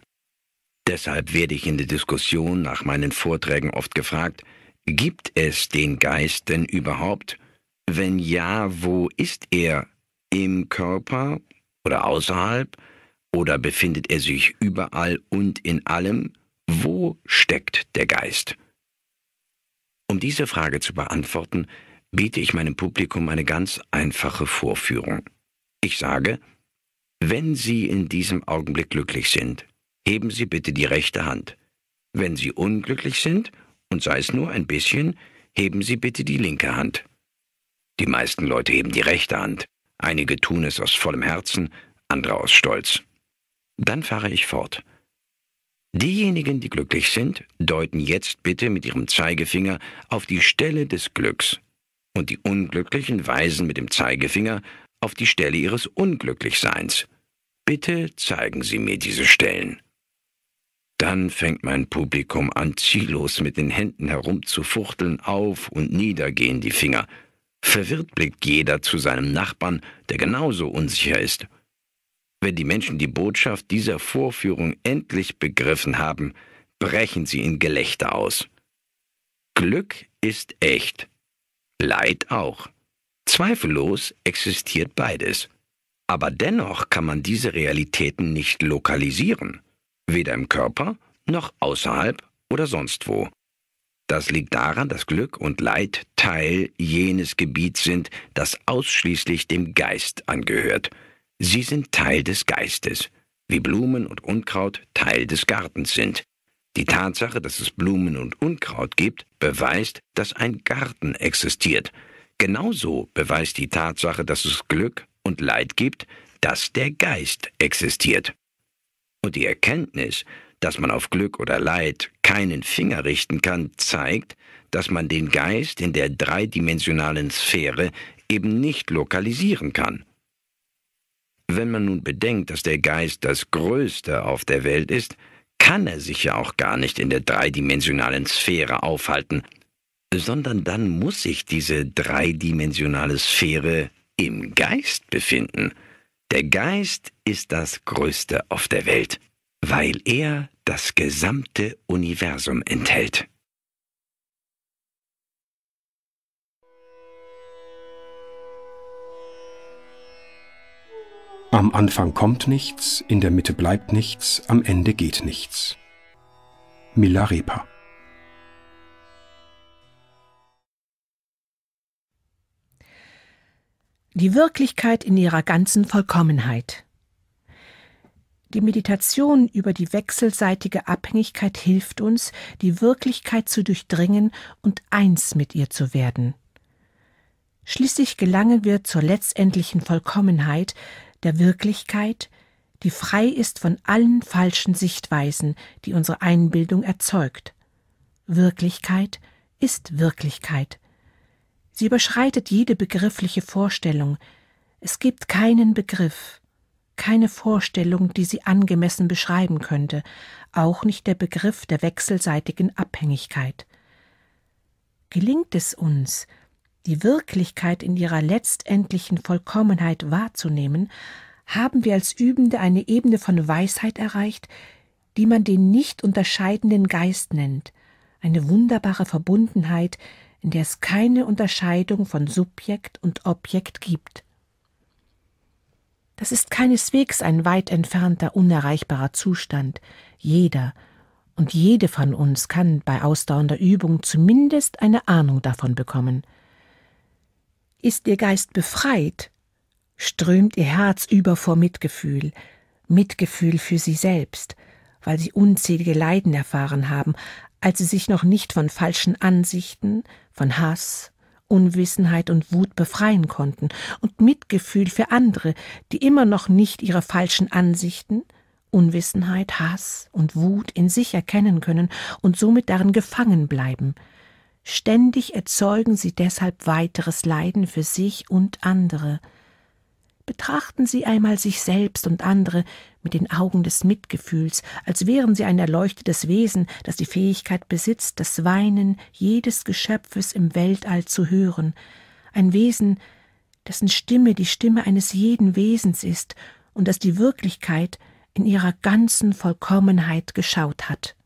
Deshalb werde ich in der Diskussion nach meinen Vorträgen oft gefragt, gibt es den Geist denn überhaupt? Wenn ja, wo ist er? Im Körper oder außerhalb? Oder befindet er sich überall und in allem? Wo steckt der Geist? Um diese Frage zu beantworten, biete ich meinem Publikum eine ganz einfache Vorführung. Ich sage, wenn Sie in diesem Augenblick glücklich sind, heben Sie bitte die rechte Hand. Wenn Sie unglücklich sind, und sei es nur ein bisschen, heben Sie bitte die linke Hand. Die meisten Leute heben die rechte Hand. Einige tun es aus vollem Herzen, andere aus Stolz. Dann fahre ich fort. Diejenigen, die glücklich sind, deuten jetzt bitte mit ihrem Zeigefinger auf die Stelle des Glücks und die Unglücklichen weisen mit dem Zeigefinger auf die Stelle ihres Unglücklichseins. Bitte zeigen Sie mir diese Stellen. Dann fängt mein Publikum an, ziellos mit den Händen herumzufuchteln, auf und nieder gehen die Finger. Verwirrt blickt jeder zu seinem Nachbarn, der genauso unsicher ist. Wenn die Menschen die Botschaft dieser Vorführung endlich begriffen haben, brechen sie in Gelächter aus. Glück ist echt, Leid auch. Zweifellos existiert beides. Aber dennoch kann man diese Realitäten nicht lokalisieren weder im Körper noch außerhalb oder sonst wo. Das liegt daran, dass Glück und Leid Teil jenes Gebiets sind, das ausschließlich dem Geist angehört. Sie sind Teil des Geistes, wie Blumen und Unkraut Teil des Gartens sind. Die Tatsache, dass es Blumen und Unkraut gibt, beweist, dass ein Garten existiert. Genauso beweist die Tatsache, dass es Glück und Leid gibt, dass der Geist existiert. Nur die Erkenntnis, dass man auf Glück oder Leid keinen Finger richten kann, zeigt, dass man den Geist in der dreidimensionalen Sphäre eben nicht lokalisieren kann. Wenn man nun bedenkt, dass der Geist das Größte auf der Welt ist, kann er sich ja auch gar nicht in der dreidimensionalen Sphäre aufhalten, sondern dann muss sich diese dreidimensionale Sphäre im Geist befinden – der Geist ist das Größte auf der Welt, weil er das gesamte Universum enthält. Am Anfang kommt nichts, in der Mitte bleibt nichts, am Ende geht nichts. Milarepa die Wirklichkeit in ihrer ganzen Vollkommenheit. Die Meditation über die wechselseitige Abhängigkeit hilft uns, die Wirklichkeit zu durchdringen und eins mit ihr zu werden. Schließlich gelangen wir zur letztendlichen Vollkommenheit der Wirklichkeit, die frei ist von allen falschen Sichtweisen, die unsere Einbildung erzeugt. Wirklichkeit ist Wirklichkeit, Sie überschreitet jede begriffliche Vorstellung. Es gibt keinen Begriff, keine Vorstellung, die sie angemessen beschreiben könnte, auch nicht der Begriff der wechselseitigen Abhängigkeit. Gelingt es uns, die Wirklichkeit in ihrer letztendlichen Vollkommenheit wahrzunehmen, haben wir als Übende eine Ebene von Weisheit erreicht, die man den nicht unterscheidenden Geist nennt, eine wunderbare Verbundenheit, in der es keine Unterscheidung von Subjekt und Objekt gibt. Das ist keineswegs ein weit entfernter, unerreichbarer Zustand. Jeder und jede von uns kann bei ausdauernder Übung zumindest eine Ahnung davon bekommen. Ist Ihr Geist befreit, strömt Ihr Herz über vor Mitgefühl, Mitgefühl für Sie selbst, weil Sie unzählige Leiden erfahren haben, als Sie sich noch nicht von falschen Ansichten, von Hass, Unwissenheit und Wut befreien konnten und Mitgefühl für andere, die immer noch nicht ihre falschen Ansichten, Unwissenheit, Hass und Wut in sich erkennen können und somit darin gefangen bleiben. Ständig erzeugen sie deshalb weiteres Leiden für sich und andere. Betrachten Sie einmal sich selbst und andere mit den Augen des Mitgefühls, als wären Sie ein erleuchtetes Wesen, das die Fähigkeit besitzt, das Weinen jedes Geschöpfes im Weltall zu hören, ein Wesen, dessen Stimme die Stimme eines jeden Wesens ist und das die Wirklichkeit in ihrer ganzen Vollkommenheit geschaut hat.